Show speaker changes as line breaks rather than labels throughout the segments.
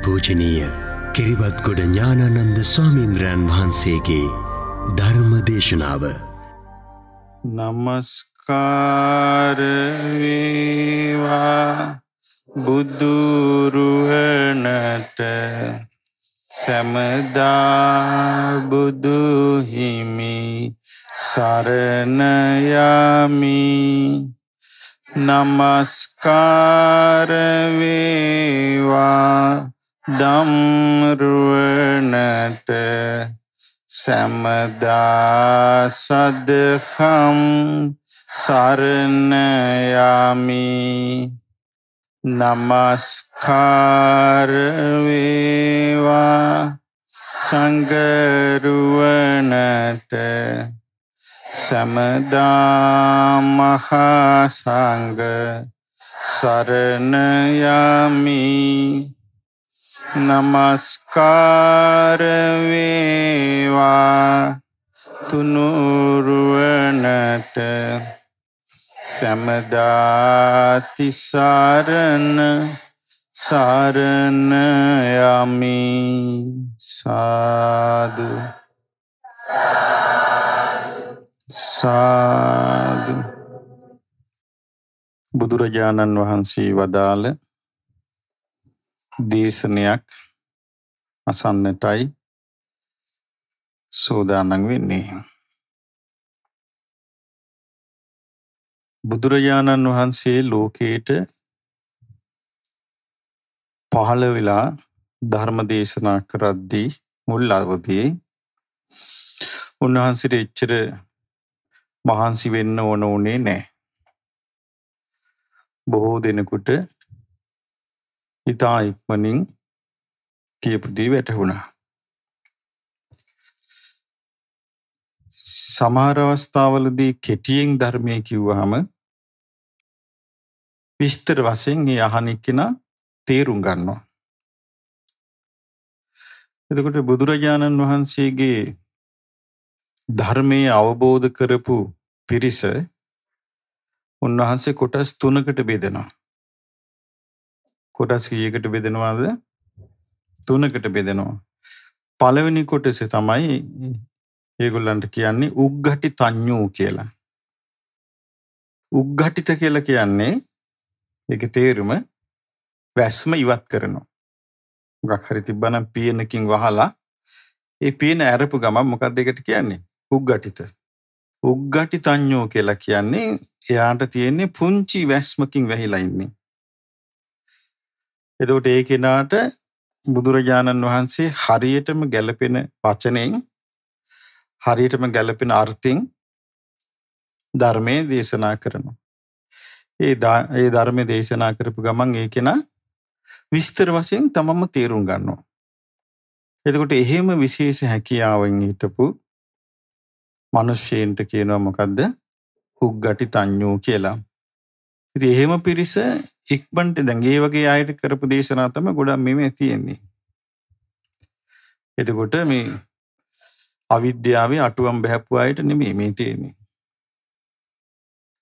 අතිපූජනීය කිරිබත්ගොඩ ඥානනන්ද ස්වාමීන්ද්‍රයන් වහන්සේගේ ධර්ම දේශනාව
නමස්කාරවේවා බුදුරුවනට සැමදා බුදුහිමි සරණයමි නමස්කාරවේවා දම්රුවනට සැමදා සදකම් සරණයමි නමස්කාරවේවා සංගරුවනට සැමදා මහා සංග සරණයමී නමස්කාර වේවා තුනුරුවනට සැමදාතිසාරණ සාරණ යමි සාදු සාදු බුදුරජාණන් වහන්සේ වදාළ දේශනයක් අසන්නටයි සෝදානං වෙන්නේ. බුදුරජාණන්
වහන්සේ ලෝකයට පහළ වෙලා ධර්ම දේශනා කරද්දී මුල් අවදී උන්වහන්සිට එච්චර මහන්සි වෙන්න ඕන ඕනේ නෑ. බොහෝ දෙනකුට ඉතා ඉක්මනින් කියපුදී වැටහුණා. සමහර අවස්ථාවලදී කෙටියෙන් ධර්මය කිව්වහම විස්තර වශයෙන් ඒ අහනික්කෙන තේරුම් ගන්නවා. එතකොට බුදුරජාණන් වහන්සේගේ ධර්මය අවබෝධ කරපු පිරිස උන්වහන්සේ කොටස් තුනකට බෙදෙනවා. කොටස් කීයකට බෙදෙනවාද? තුනකට බෙදෙනවා. පළවෙනි කොටස තමයි ඒගොල්ලන්ට කියන්නේ උග්ඝටි තඤ්ඤෝ කියලා. උග්ඝටිත කියලා කියන්නේ ඒකේ තේරුම වැස්ම ඉවත් කරනවා. මොකක් හරි තිබ්බනම් පියනකින් වහලා ඒ පියන ඇරපු ගමන් මොකක්ද ඒකට කියන්නේ? උග්ඝටිත. උග්ගටි තඤ්ඤෝ කියලා කියන්නේ එයාට තියෙන්නේ පුංචි වැස්මකින් වැහිලා ඉන්නේ. එතකොට ඒ කෙනාට බුදුරජාණන් වහන්සේ හරියටම ගැලපෙන වචනයෙන් හරියටම ගැලපෙන අර්ථින් ධර්මය දේශනා කරනවා. ඒ ඒ ධර්මය දේශනා කරපු ගමන් ඒ කෙනා විස්තර වසයෙන් තමම තේරුම් ගන්නවා. එතකොට එහෙම විශේෂ හැකියාවෙන් හිටපු මනුෂ්‍යයන්ට කියනවා මොකක්ද හුග්ගටි තඤ්ඤෝ කියලා. ඉතින් එහෙම පිරිස ඉක්බන්ට දැන්ගේ වගේ අයට කරපු දේශනාතම ගොඩක් මෙම තියෙන්නේ. එතකොට මේ අවිද්‍යාවේ අටුවම් බැහැපු අයට නෙමේ මේ තියෙන්නේ.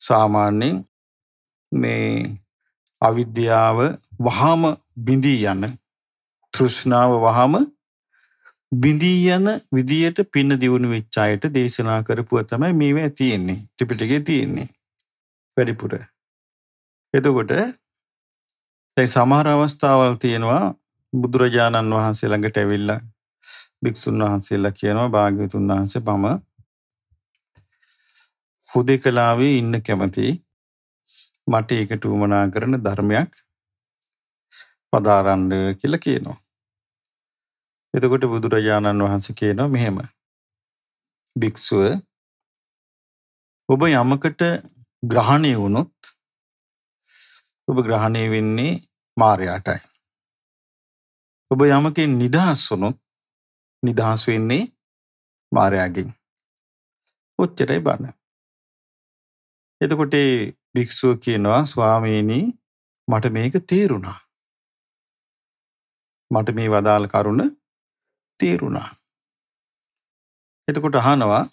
සාමාන්‍යෙන් මේ අවිද්‍යාව වහාම බිඳී යන තෘෂ්ණාව වහාම බිඳී යන විදියට පින්න දියුණු වෙච්චායට දේශනා කරපුව තමයි මේව තියෙන්නේ ටිපිටගේ තියෙන්නේ වැඩිපුර එතකොට දැන් සමහර අවස්ථාවල් තියෙනවා බුදුරජාණන් වහන්සේ ළඟට ඇවිල්ලා භික්ෂුන් වහන්සේලා කියනවා භාග්‍යවතුන් වහන්සේ මම හුදෙකලාවේ ඉන්න කැමති මට ඒකට උමනා කරන ධර්මයක් පදාරන්න කියලා කියනවා. එතකොට බුදුරජාණන් වහන්සේ කියනවා මෙහෙම භික්ෂුව ඔබ යමකට ග්‍රහණය වුණොත් ඔබ ග්‍රහණය වෙන්නේ මාරයාටයි. ඔබ යමකින් නිදහස් වුනොත් නිදහස් වෙන්නේ මාරයාගෙන්. ඔච්චරයි බණ. එතකොට භික්ෂුව කියනවා ස්වාමීනී මට මේක තේරුණා. මට මේ වදාළ කරුණ තේරුණා. එතකොට අහනවා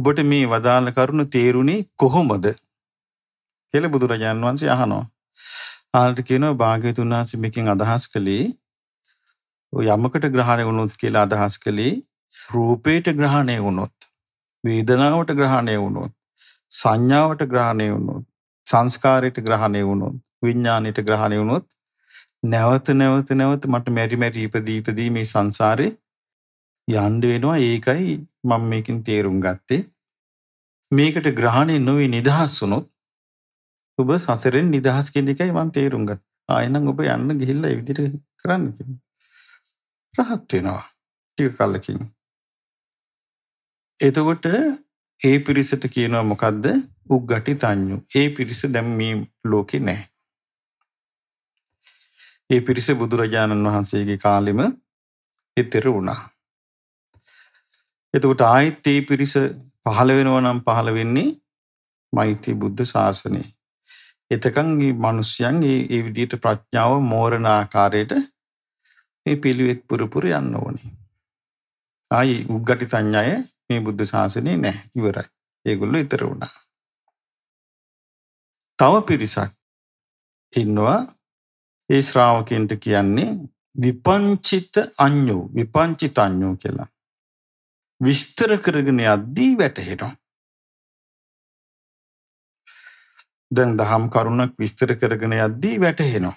ඔබට මේ වදාළ කරුණ තේරුණේ කොහොමද? කියලා බුදුරජාන් වහන්සේ අහනවා. හාරට කියනවා භාග්‍යතුන් වහන්සේ මේකෙන් අදහස් කළේ යමකට ග්‍රහණය වුණොත් කියලා අදහස් කළේ රූපේට ග්‍රහණය වුණොත් වේදනාවට ග්‍රහණය වුණොත් සංඥාවට ග්‍රහණය වුණොත් සංස්කාරයට ග්‍රහණය වුණොත් විඤ්ඥානයට ග්‍රහණය වුණොත් නැවත නැවත නැවත මට මැරිමැරි ඉපදීපදී මේ සංසාරය යන්ඩ වෙනවා ඒකයි මම මේකින් තේරුම් ගත්තේ මේකට ග්‍රහණය නොවේ නිදහස් වුනොත් ඔබ සසරෙන් නිදහස් කෙන එකයි මන් තේරුම්ග ආයනම් ඔබ යන්න ගිහිල්ල විදිර කරන්න රහත්වෙනවා ටික කල්ලකින් එතකොට ඒ පිරිසට කියනවා මොකක්ද උක්ගටි තඥු ඒ පිරිස දැම්මීම් ලෝකෙ නෑ. ඒ පිරිස බුදුරජාණන් වහන්සේගේ කාලෙම එතෙර වුණා. එතකොට ආයිත් ඒ පිරිස පහළ වෙනව නම් පහළ වෙන්නේ මෛත්‍රී බුද්ධ ශාසනයේ එතකන් මනුස්්‍යයන් ඒ විදිට ප්‍රඥාව මෝරණ ආකාරයට මේ පිළිවෙත් පුරපුර යන්න ඕනේ. ආයි උග්ගටි සංඥාය මේ බුද්ධ ශාසනය නෑ ඉවරයි ඒගොල්ලු ඉතර වුණා. තව පිරිසක් ඉන්නවා ඒ ශ්‍රාවකෙන්ට කියන්නේ විපංචිත අඥෝ විපංචිත අඥෝ කියලා. විස්තර කරගෙන අද්දී වැටහෙනවා. දැන් දහම් කරුණක් විස්තර කරගෙන යද්දී වැටහෙනවා.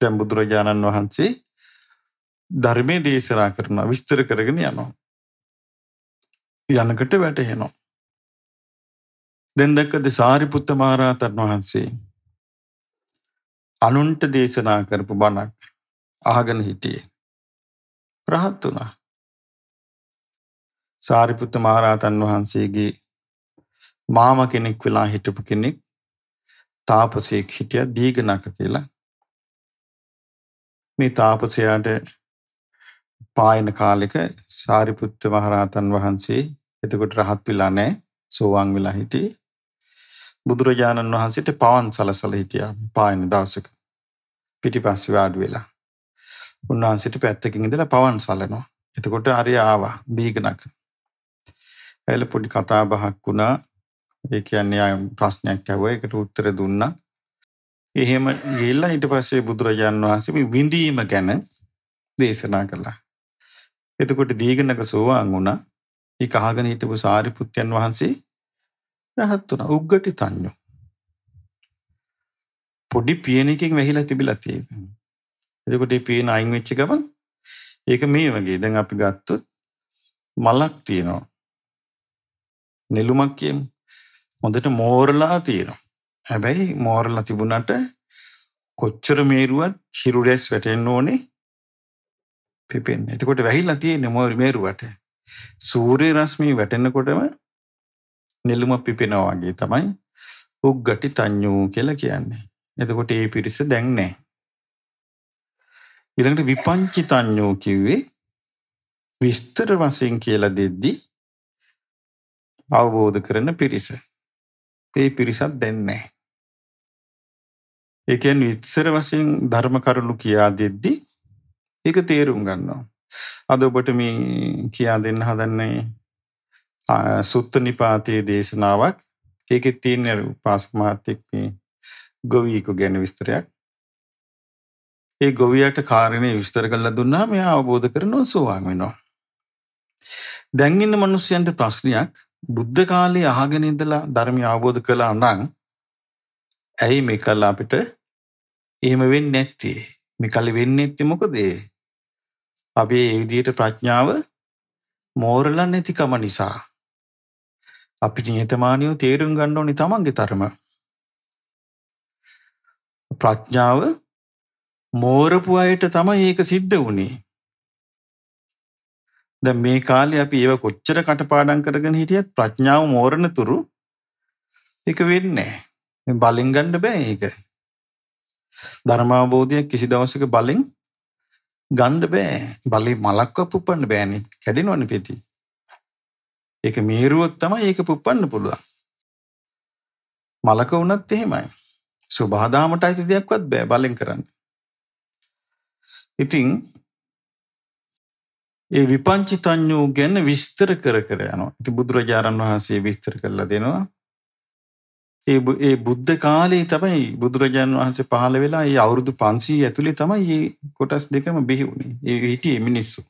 දැන් බුදුරජාණන් වහන්සේ ධර්මය දේශනා කරනවා විස්තර කරගෙන යනවා. යනකට වැටහෙනවා. දෙන්දක්කද සාරිපුත්ත මහරහතන් වහන්සේ අනුන්ට දේශනා කරපු බණක් අහගෙන හිටියේ.
රහත් වුණා. සාරිපුත්ත මහරහතන් වහන්සේගේ මාම කෙනෙක් වෙලා හිටපු කෙනෙක්
තාපසයෙක් හිටිය දීගනක කියලා මේ තාපසයාට පායන කාලෙක සාරිපුත්ත මහරහතන් වහන්සේ එතකොට රහත් වෙලා නැහැ සෝවාන් වෙලා හිටියේ බුදුරජාණන් වහන්සේට පවන් සලසල හිටියා පායන දවසක පිටිපස්සේ වාඩි වෙලා උන්වහන්සේට පැත්තකින් ඉඳලා පවන් සලනවා එතකොට හරි ආවා දීගණක් එළ පොඩි කතා බහක් වුණා ඒ කියන්නේ ප්‍රශ්නයක් ඇව එකට උත්තර දුන්නා. එහෙම ගිල්ලා ඊට පස්සේ බුදුරජාණන් වහන්සේ විඳීම ගැන දේශනා කළා. එතකොට දීගනක සෝවාන් වුණා. ඒ අහගෙන හිටපු සාරිපුත්යන් වහන්සේ රහත් වුණා. උග්ගටි තඤ්ඤෝ. පොඩි පියනකින් වැහිලා තිබිලා තියෙනවා. එතකොට මේ පියන අයින් වෙච්ච ගමන් ඒක මේ වගේ. දැන් අපි ගත්තොත් මලක් තියෙනවා. නෙළුමක් කියමු. හොඳට මෝරලා තියෙනවා. හැබැයි මෝරලා තිබුණට කොච්චර මේරුවත් හිරුරැස් වැටෙන්න ඕනේ පිපෙන් එතකොට වැහිල්ලා තියෙන මෝර මේරුවට සූරය රස්මී වැටෙන්නකොටම නෙල්ලුම පිපෙනවා වගේ තමයි උක්ගටි තඥූ කියලා කියන්නේ. එතකොට ඒ පිරිස දැන් නෑ. ඊළඟට විපංචි තඥූ කිව්වේ විස්තර වශයෙන් කියලා දෙද්දි අවබෝධ කරන පිරිස. ඒ පිරිසත් දෙන්නේ. ඒකෙන් ඉත්සර වසින් ධර්ම කරුණු කියා දෙද්දි
ඒක තේරුම් ගන්නවා. අද ඔබට මේ කියා දෙන්න හදන්නේ සුත්ත නිපාතයේ දේශනාවක් ඒකෙ තියෙන පාසමාතෙක් මේ
ගොවීකු ගැන විස්තරයක් ඒ ගොවියට කාරණය විස්තර කරලා දුන්නා මෙයා අවබෝධ කරනවා සෝවාන් වෙනවා. දැන්ඉන්න මනුස්්‍යයන්ට ප්‍රශ්නයක් බුද්ධ කාලේ අහගෙන ඉඳලා ධර්මය අවබෝධ කළා නම් ඇයි මේ කල් අපිට එහෙම වෙන්නේ නැත්තේ? මේ කල් වෙන්නේ නැත්තේ මොකද? අපි මේ විදිහට ප්‍රඥාව මෝරලා නැතිකම නිසා අපි නිහතමානීව තේරුම් ගන්න ඕනේ තමන්ගේ තරම. ප්‍රඥාව මෝරපු අයට තමයි ඒක සිද්ධ වුණේ. දැ මේ කාලේ අපි ඒව කොච්චර කටපාඩන් කරගෙන හිටියත් ප්‍රඥාව මෝරණ තුරු එක වෙන්නේ බලින් ගණ්ඩ බෑ ඒක ධර්මාබෝධයක් කිසි දවසක බලින් ගණ්ඩ බෑ බලි මලක්ව පුපන්න බෑනි කැඩිනවන පෙති ඒක මේරුවොත් තම ඒක පුප්පන්න පුළුවන් මලක වනත් එහෙමයි සුභාදාමට අයිති දෙයක්වත් බෑ බලෙන් කරන්න ඉතිං ඒ විපංචිතඥූ ගැන විස්තර කර කර යනවා ති බුදුරජාණන් වහන්සේ විස්තර කරලා දෙනවා. ඒ ඒ බුද්ධ කාලයේ තමයි බුදුරජාණන් වහන්සේ පහළ වෙලා ඒ අවුරුදු පන්සී ඇතුළේ තමයි ඒ කොටස් දෙකම බිහිවුණේ ඒ හිටිය මිනිස්සු.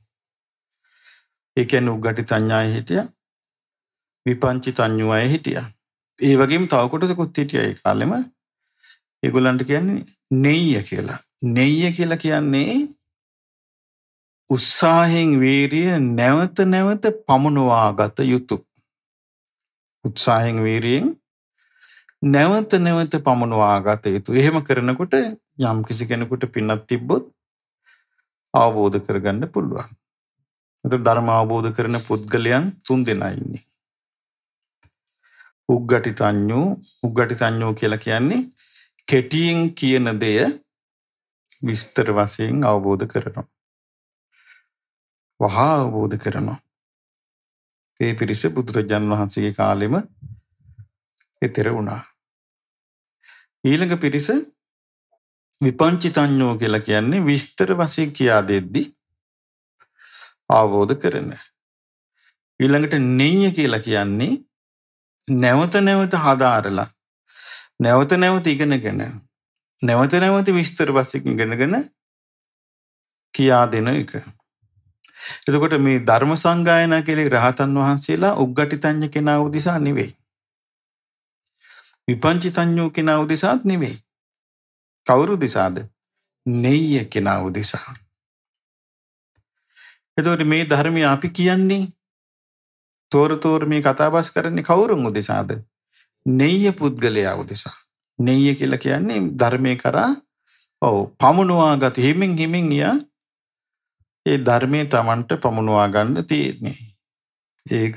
ඒකැන උගටි තඥාය හිටිය විපංචි තඥු අය හිටිය. ඒ වගේම තවකොටසකුත් හිටිය ඒ කාලෙම ඒගොලන්ට කියන්නේ නෙයිය කියලා නෙයිය කියලා කියන්නේ උත්සාහෙන් වීරිය නැවත නැවත පමුණවා ගත යුතු. උත්සාහෙන් වීරියෙන් නැවත නැවත පමුණවා ගත යුතු. එහෙම කරනකොට යම් කිසි කෙනෙකුට පිනක් තිබ්බොත් අවබෝධ කරගන්න පුළුවන්. එතකොට ධර්ම අවබෝධ කරන පුද්ගලයන් තුන් දෙනා ඉන්නේ. උග්ගටිතඤ්ඤෝ උග්ගටිතඤ්ඤෝ කියලා කියන්නේ කෙටියෙන් කියන දෙය විස්තර වශයෙන් අවබෝධ කරනවා. වහා අවබෝධ කරනවා. ඒ පිරිස බුදුරජාන් වහන්සේගේ කාලෙම එතෙර වුණා. ඊළඟ පිරිස විපංචිතඥෝ කියලා කියන්නේ විස්තර වශයෙන් කියා දෙද්දි අවබෝධ කරන. ඊළඟට නෙය්‍ය කියලා කියන්නේ නැවත නැවත හදාරලා නැවත නැවත ඉගෙනගෙන නැවත නැවත විස්තර වශයෙන් ඉගෙනගෙන කියා දෙන එක. එතකොට මේ ධර්ම සංගායන කෙලේ රහතන් වහන්සේලා උග්ගටිතඥ කෙනා උදෙසා නෙවෙයි. විපංචිතඥෝ කෙනා උදෙසාත් නෙවෙයි. කවුරු දෙසාද? නෙය්‍ය කෙනා උදෙසා. එතකොට මේ ධර්මය අපි කියන්නේ තෝර තෝර මේ කතාබස් කරන්නේ කවුරුන් උදෙසාද? නෙය්‍ය පුද්ගලයා උදෙසා. නෙය්‍ය කියලා කියන්නේ ධර්මයේ කරා ඔව් පමුණවා ගත හිමින් හිමින් යා ඒ ධර්මය තමන්ට පමුණවා ගන්න තියෙන්නේ. ඒක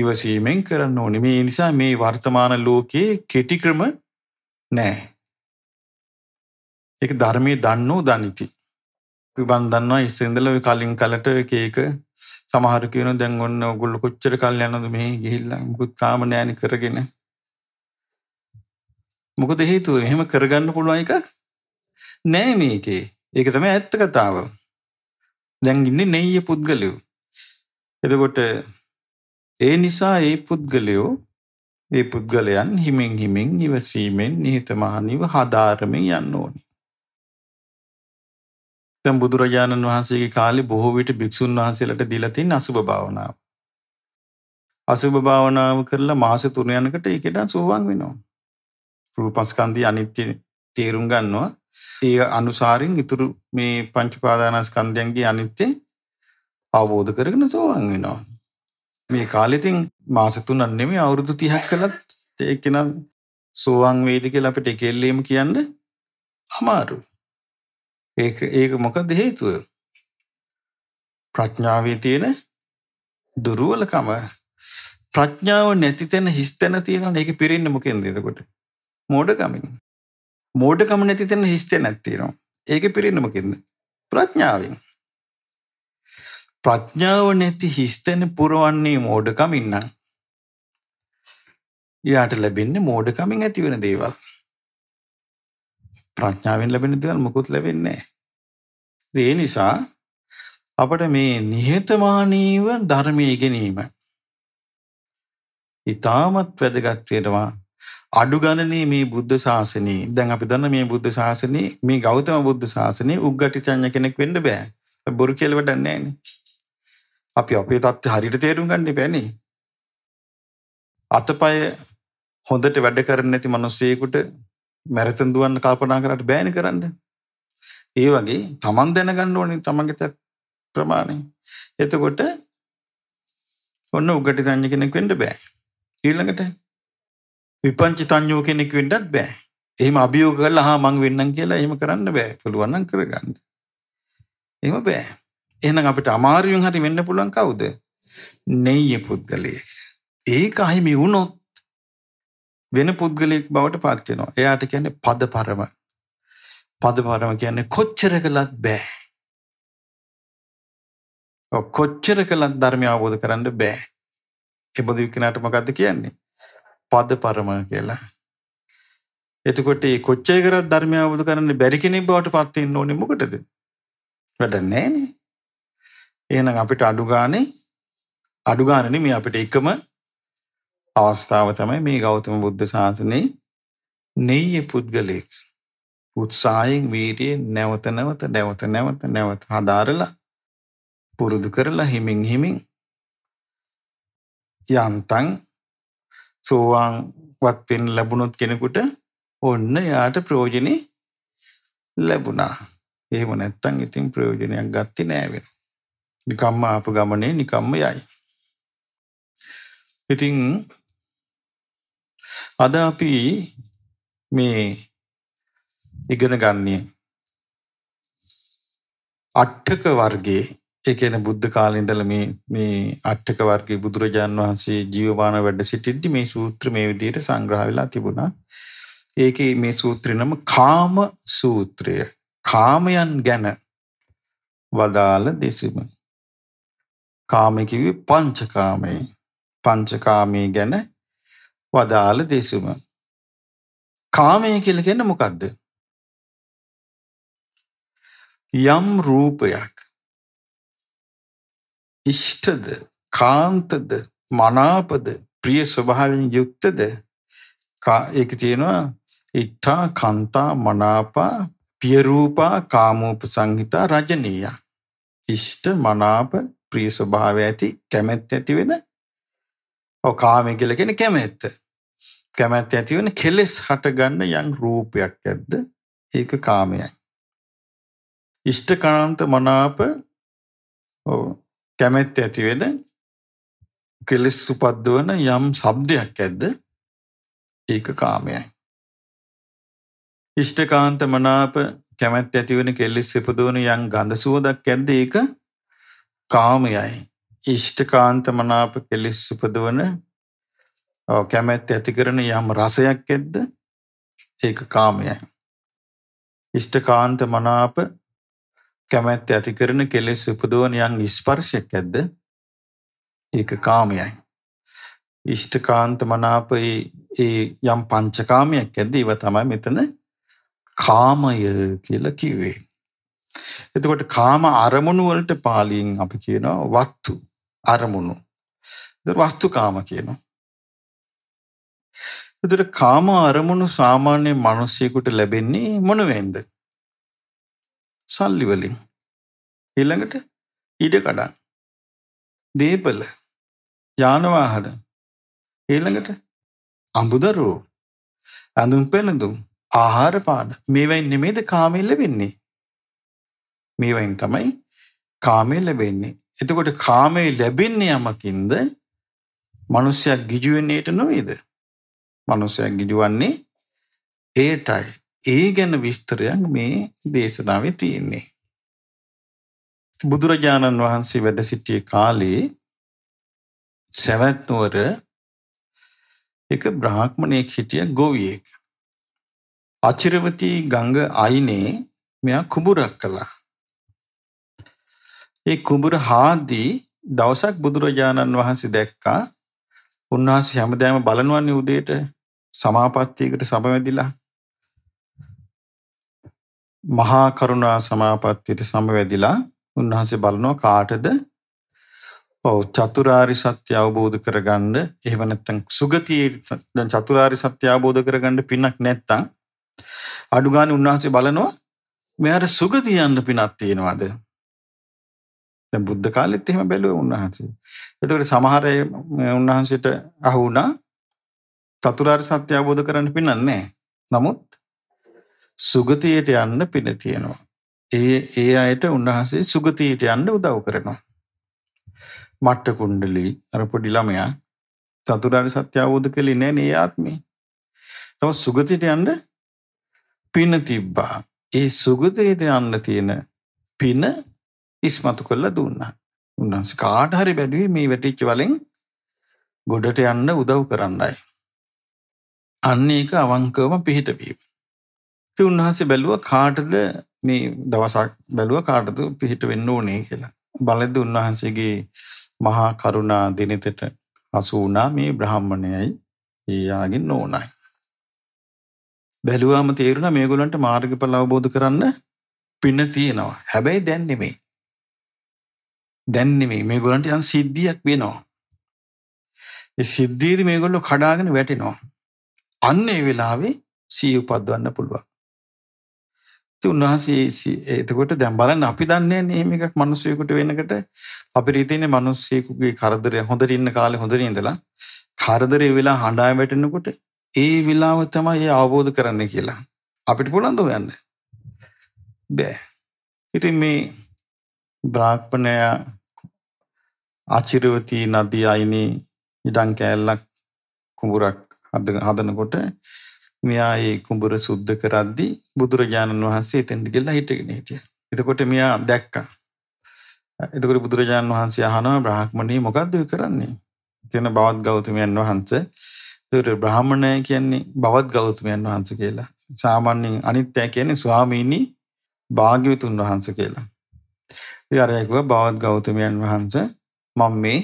ඉවසීමෙන් කරන්න ඕනි මේ නිසා මේ වර්තමාන ලෝකයේ කෙටික්‍රම නෑ. එක ධර්මය දන්නෝ දනිති. විබන් දන්නවා ඉස්සෙන්දල කලින් කලට ඒක සමහර කියන දැන් ඔන්න ඔගොල්ල කොච්චර කල් යනද මේ ගිහිල්ලා මුකුත් සාමනෑනි කරගෙන මොකද හේතුව එහෙම කරගන්න පුළුවන් එකක් නෑ මේකේ ඒක තමයි ඇත්ත කතාව දැන් ඉන්න නෙය පුද්ගලයෝ. එදකොට ඒ නිසා ඒ පුද්ගලයෝ ඒ පුද්ගලයන්
හිමෙන් හිමෙන් ඉවසීමෙන්
නිහිතමහනිව හදාරමෙන් යන්න ඕනි. තැම් බුදුරජාණන් වහන්සේගේ කාලි බොහෝ විට භික්‍ෂූන් වහන්සේලට දිලතින් අසුභ භාවනාව. අසුභ භාවනාව කරලා මාස තුනයනකට එකටත් සෝවාන් වෙනවා. රූපස්කන්දී අනිත්‍ය තේරුම් ගන්නවා ඒ අනුසාරෙන් ඉතුරු මේ පංචිපාදානස්කන්ධයන්ගේ අනිත්‍ය අවබෝධ කරගෙන සෝවන් වෙනවා. මේ කාලෙතින් මාසතුනක් නෙමෙයි අවුරුදු 30ක් කළත් ඒක නම් සෝවන් වේද කියලා අපිට කෙල්ලේම කියන්න අමාරු. ඒක ඒක මොකද හේතුව? ප්‍රඥාවේ තියෙන දුර්වලකම ප්‍රඥාව නැති තැන හිස් තැන තියෙනවා. ඒක පිරෙන්නේ මොකෙන්ද එතකොට? මෝඩකමින්. මෝඩකම නැති තැන හිස්ටනක් තියෙනවා. ඒක පිරෙන්නමකින්ද? ප්‍රඥාවෙන්. ප්‍රඥාව නැති හිස්තැන පුරවන්නේ මෝඩකමින් නම් යාට ලැබෙන්නේ මෝඩකමින් ඇති වෙන දේවල්. ප්‍රඥාවෙන් ලැබෙන දේවල් මොකුත් ලැබෙන්නේ නැහැ. ඒ නිසා අපට මේ නිහතමානීව ධර්මයේ ඉගෙනීම ඊටමත් වැදගත් වෙනවා අඩු ගණනේ මේ බුද්ධ ශාසනයේ දැන් අපි දන්න මේ බුද්ධ ශාසනයේ මේ ගෞතම බුද්ධ ශාසනයේ උග්ගටි චඤ්ඤ කෙනෙක් වෙන්න බෑ. බොරු කියලා වැඩක් නැහැ නේ. අපි අපේ தත්ත්‍ය හරියට තේරුම් ගන්න බෑනේ. අතපය හොඳට වැඩ කරන්නේ නැති මිනිස්සෙකුට මැරතන් දුවන්න කල්පනා කරාට බෑනේ කරන්න. ඒ වගේ Taman දැනගන්න ඕනේ Tamanගේ ප්‍රමාණය. එතකොට ඔන්න උග්ගටි චඤ්ඤ කෙනෙක් වෙන්න බෑ. ඊළඟට විපංචිතඤ්ඤෝ කෙනෙක් වෙන්නත් බෑ. එහෙම අභියෝග කරලා හා මං වෙන්නම් කියලා එහෙම කරන්න බෑ. පුළුවන් නම් කරගන්න. එහෙම බෑ. එහෙනම් අපිට අමාරුවෙන් හරි වෙන්න පුළුවන් කවුද? නෙය්‍ය පුද්ගලයෙක්. ඒක අහිමි වුණොත් වෙන පුද්ගලයෙක් බවට පත් වෙනවා. එයාට කියන්නේ පදපරම. පදපරම කියන්නේ කොච්චර කළත් බෑ. කොච්චර කළත් ධර්මය අවබෝධ කරන්න බෑ. ඒ බොදු විකනාට මොකද්ද කියන්නේ? පද පරම කියලා. එතකොට කොච්චේ කරත් ධර්මය අවබෝධ කරන්න බැරි කෙනෙක් බවට පත් වෙන්න ඕනේ මොකටද? වැඩ නැහැ නේ. එහෙනම් අපිට අඩු ගානේ අඩු ගානේ මේ අපිට එකම අවස්ථාව තමයි මේ ගෞතම බුද්ධ ශාසනයේ නෙය්‍ය පුද්ගලෙක් උත්සාහයෙන් වීරියෙන් නැවත නැවත නැවත නැවත නැවත හදාරලා පුරුදු කරලා හිමින් හිමින් යන්තම් සෝවාන් වත්වෙන් ලැබුණොත් කෙනෙකුට ඔන්න යාට ප්‍රෝජනය ලැබුණා ඒම නැත්තන් ඉතින් ප්‍රයෝජනයක් ගත්ති නෑවෙන. නිකම්ම අප ගමනේ නිකම්ම යයි. ඉතිං අද අපි මේ ඉගෙන ගන්නේ අට්ටක වර්ගේ ඒකන බුද්ධ කාලින්දල මේ මේ අට්ටක වර්ගේ බුදුරජාණන් වහන්සේ ජීවමාන වැඩ සිටිද්දි මේ සූත්‍ර මේ විදියට සංග්‍රහ වෙලා තිබුණා. ඒක මේ සූත්‍රය නම කාම සූත්‍රය. කාමයන් ගැන වදාළ දෙසම. කාම කිව්වේ පංචකාමයේ. පංචකාමයේ ගැන වදාළ දෙසම. කාමය කියලා කියන්නේ මොකද්ද? යම් රූපයක් ඉෂ්ටද කාන්තද මනාපද ප්‍රිය ස්වභාවයෙන් යුක්තද ඒක තියෙනවා ඉට්ඨා කන්තා මනාපා පියරූපා කාමෝප සංහිතා රජනීය ඉෂ්ට මනාප ප්‍රිය ස්වභාවය ඇති කැමැත් ඇති වෙන ඔව් කාමය කියලා කියන්නේ කැමැත්ත කැමැත්ත ඇති වෙන කෙලෙස් හටගන්න යම් රූපයක් ඇද්ද ඒක කාමයයි ඉෂ්ට කාන්ත මනාප ඔව් කැමැත්ත ඇතිවෙන කෙලෙස් සුපද්දුවන යම් සබ්දයක් ඇද්ද ඒක කාමයයි. ඉෂ්ඨකාන්ත මනාප කැමැත් ඇතිවෙන කෙල්ලෙස් සිපදුවන යම් ගඳ සුවදක් ඇද්ද ඒක කාමයයි. ඉෂ්ඨකාන්ත මනාප කෙලෙස් සුපදුවන කැමැත් ඇති කරන යම් රසයක් ඇද්ද ඒක කාමයයි. ඉෂ්ඨකාන්ත මනාප කැමැත්ත ඇති කරන කෙලෙස් උපදවන යම් ස්පර්ශයක් ඇද්ද? ඒක කාමයයි. ඉෂ්ඨකාන්ත මනාප ඒ යම් පංචකාමයක් ඇද්ද? ඒව තමයි මෙතන කාමය කියලා කිව්වේ. එතකොට කාම අරමුණු වලට පාලියෙන් අපි කියනවා වස්තු අරමුණු. ඒක වස්තුකාම කියනවා. එතකොට කාම අරමුණු සාමාන්‍ය මිනිසෙකුට ලැබෙන්නේ මොන වෙන්ද? සල්ලි වලින් ඊළඟට ඉඩකඩම් දේපල යාන වාහන ඊළඟට අඹදරෝ ඇඳුම් පැළඳුම් ආහාර පාන මේවයින් නෙමේද කාමය ලැබෙන්නේ මේවයින් තමයි කාමය ලැබෙන්නේ එතකොට කාමය ලැබෙන්නේ යමකින්ද මනුස්සයක් ගිජුවෙන්නේට නොවේද මනුස්සයක් ගිජුවන්නේ ඒටයි ඒ ගැන විස්තරයක් මේ දේශනාවේ තියෙන්නේ. බුදුරජාණන් වහන්සේ වැඩ සිටිය කාලේ සැවැත්නුවර එක බ්‍රාහ්මණයෙක් හිටිය ගොවියෙක්. අචිරවතී ගංග අයිනේ මෙයා කුඹුරක් කළා. ඒ කුඹුර හාදී දවසක් බුදුරජාණන් වහන්සේ දැක්කා උන්වහන්සේ හැමදාම බලනවන්නේ උදේට සමාපත්තියකට සමවැදිලා මහා කරුණා සමාපත්තියට සමවැදිලා උන්වහන්සේ බලනවා කාටද ඔව් චතුරාරි සත්‍ය අවබෝධ කරගන්න එහෙම නැත්නම් සුගතියේ දැන් චතුරාරි සත්‍ය අවබෝධ කරගන්න පිනක් නැත්තම් අඩු ගානේ උන්වහන්සේ බලනවා මෙයාට සුගතිය යන්න පිනක් තියනවාද දැන් බුද්ධ කාලෙත් එහෙම බැලුවා උන්වහන්සේ එතකොට සමහර උන්වහන්සේට අහු වුණා චතුරාරි සත්‍ය අවබෝධ කරන්න පිනක් නැහැ නමුත් සුගතියට යන්න පින තියෙනවා. ඒ ඒ අයට උන්වහන්සේ සුගතියට යන්න උදව් කරනවා. මට්ට කුණ්ඩලි අර පොඩි ළමයා චතුරාර්ය සත්‍ය අවබෝධ කළේ නැහැ නේ ආත්මේ. නමුත් සුගතියට යන්න පින තිබ්බා. ඒ සුගතියට යන්න තියෙන පින ඉස්මතු කළා දුන්නා. උන්වහන්සේ කාට හරි බැලුවේ මේ වැටිච්ච වලින් ගොඩට යන්න උදව් කරන්නයි. අන්න ඒක අවංකවම පිහිටවීම. ඉතින් උන්වහන්සේ බැලුවා කාටද මේ දවසක් බැලුවා කාටද පිහිට වෙන්න ඕනේ කියලා. බලද්ද උන්වහන්සේගේ මහා කරුණා දිනිතට හසු වුණා මේ බ්‍රාහ්මණයයි ඊයාගේ නෝනයි. බැලුවාම තේරුණා මේගොල්ලන්ට මාර්ගඵල අවබෝධ කරන්න පින තියෙනවා. හැබැයි දැන් නෙමෙයි. දැන් නෙමෙයි මේගොල්ලන්ට යම් සිද්ධියක් වෙනවා. ඒ සිද්ධියේදී මේගොල්ලෝ කඩාගෙන වැටෙනවා. අන්න ඒ වෙලාවේ සීය උපද්දවන්න පුළුවන්. ඉතින් උන්වහන්සේ එතකොට දැන් බලන්න අපි දන්නේ නැහැ මේ එකක් මිනිස්සුයෙකුට වෙනකට අපි රීතිනේ මිනිස්සෙකුගේ කරදරය හොඳට ඉන්න කාලේ හොඳට ඉඳලා කරදරේ වෙලා හඬා වැටෙනකොට ඒ විලාව තමයි අවබෝධ කරන්නේ කියලා අපිට පුළුවන් ද හොයන්න බෑ ඉතින් මේ බ්‍රාහ්මණයා ආචිරවති නදී අයිනේ ඉඩම් කෑල්ලක් කුඹුරක් හදනකොට මෙයා ඒ කුඹුර සුද්ධ කරද්දී බුදුරජාණන් වහන්සේ එතෙන්ට ගිහිල්ලා හිටගෙන හිටියා. එතකොට මෙයා දැක්කා. එතකොට බුදුරජාණන් වහන්සේ අහනවා බ්‍රාහ්මණේ මොකද්ද ඔය කරන්නේ? කියන බවත් ගෞතමයන් වහන්සේ. එතකොට බ්‍රාහ්මණය කියන්නේ බවත් ගෞතමයන් වහන්සේ කියලා. සාමාන්‍යයෙන් අනිත්‍ය කියන්නේ ස්වාමීනි භාග්‍යවතුන් වහන්සේ කියලා. යාරයකව බවත් ගෞතමයන් වහන්සේ මම මේ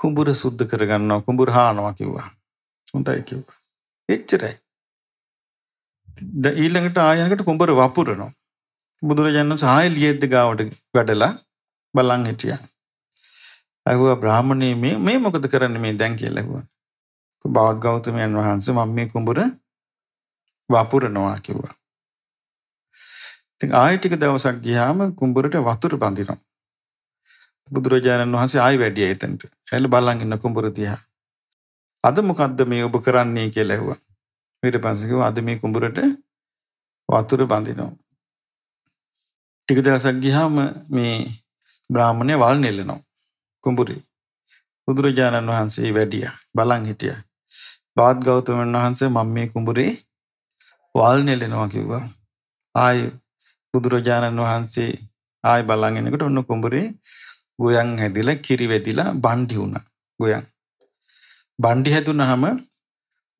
කුඹුර සුද්ධ කරගන්නවා කුඹුර හානවා කිව්වා. හොඳයි කිව්වා. එච්චරයි. ද ඊළඟට ආයනකට කුඹර වපුරනවා. බුදුරජාණන් සහාය ලියෙද්ද ගාවට වැඩලා බලන් හිටියා. අහුවා බ්‍රාහමණේ මේ මේ මොකද කරන්නේ මේ දැන් කියලා ඇහුවා. භාග්‍යවතුමයන් වහන්සේ මම මේ කුඹර වපුරනවා කිව්වා. ඉතින් ආයෙ ටික දවසක් ගියාම කුඹරට වතුර බඳිනවා. බුදුරජාණන් වහන්සේ ආයෙ වැඩිය එතනට. එළ බලන් ඉන්න කුඹර දිහා. අද මොකද්ද මේ ඔබ කරන්නේ කියලා ඇහුවා. ඊට පස්සේ කිව්වා අද මේ කුඹරට වතුර බඳිනවා. ටික දවසක් ගියාම මේ බ්‍රාහමණය වල් නෙල්ලනවා කුඹුරේ. බුදුරජාණන් වහන්සේ වැඩියා බලන් හිටියා. බාත් ගෞතමයන් වහන්සේ මම මේ කුඹුරේ වල් නෙල්ලනවා කිව්වා. ආයි බුදුරජාණන් වහන්සේ ආයි බලන් එනකොට ඔන්න කුඹුරේ ගෝයන් හැදිලා කිරි වැදිලා බණ්ඩි වුණා. ගෝයන් බණ්ඩි හැදුනහම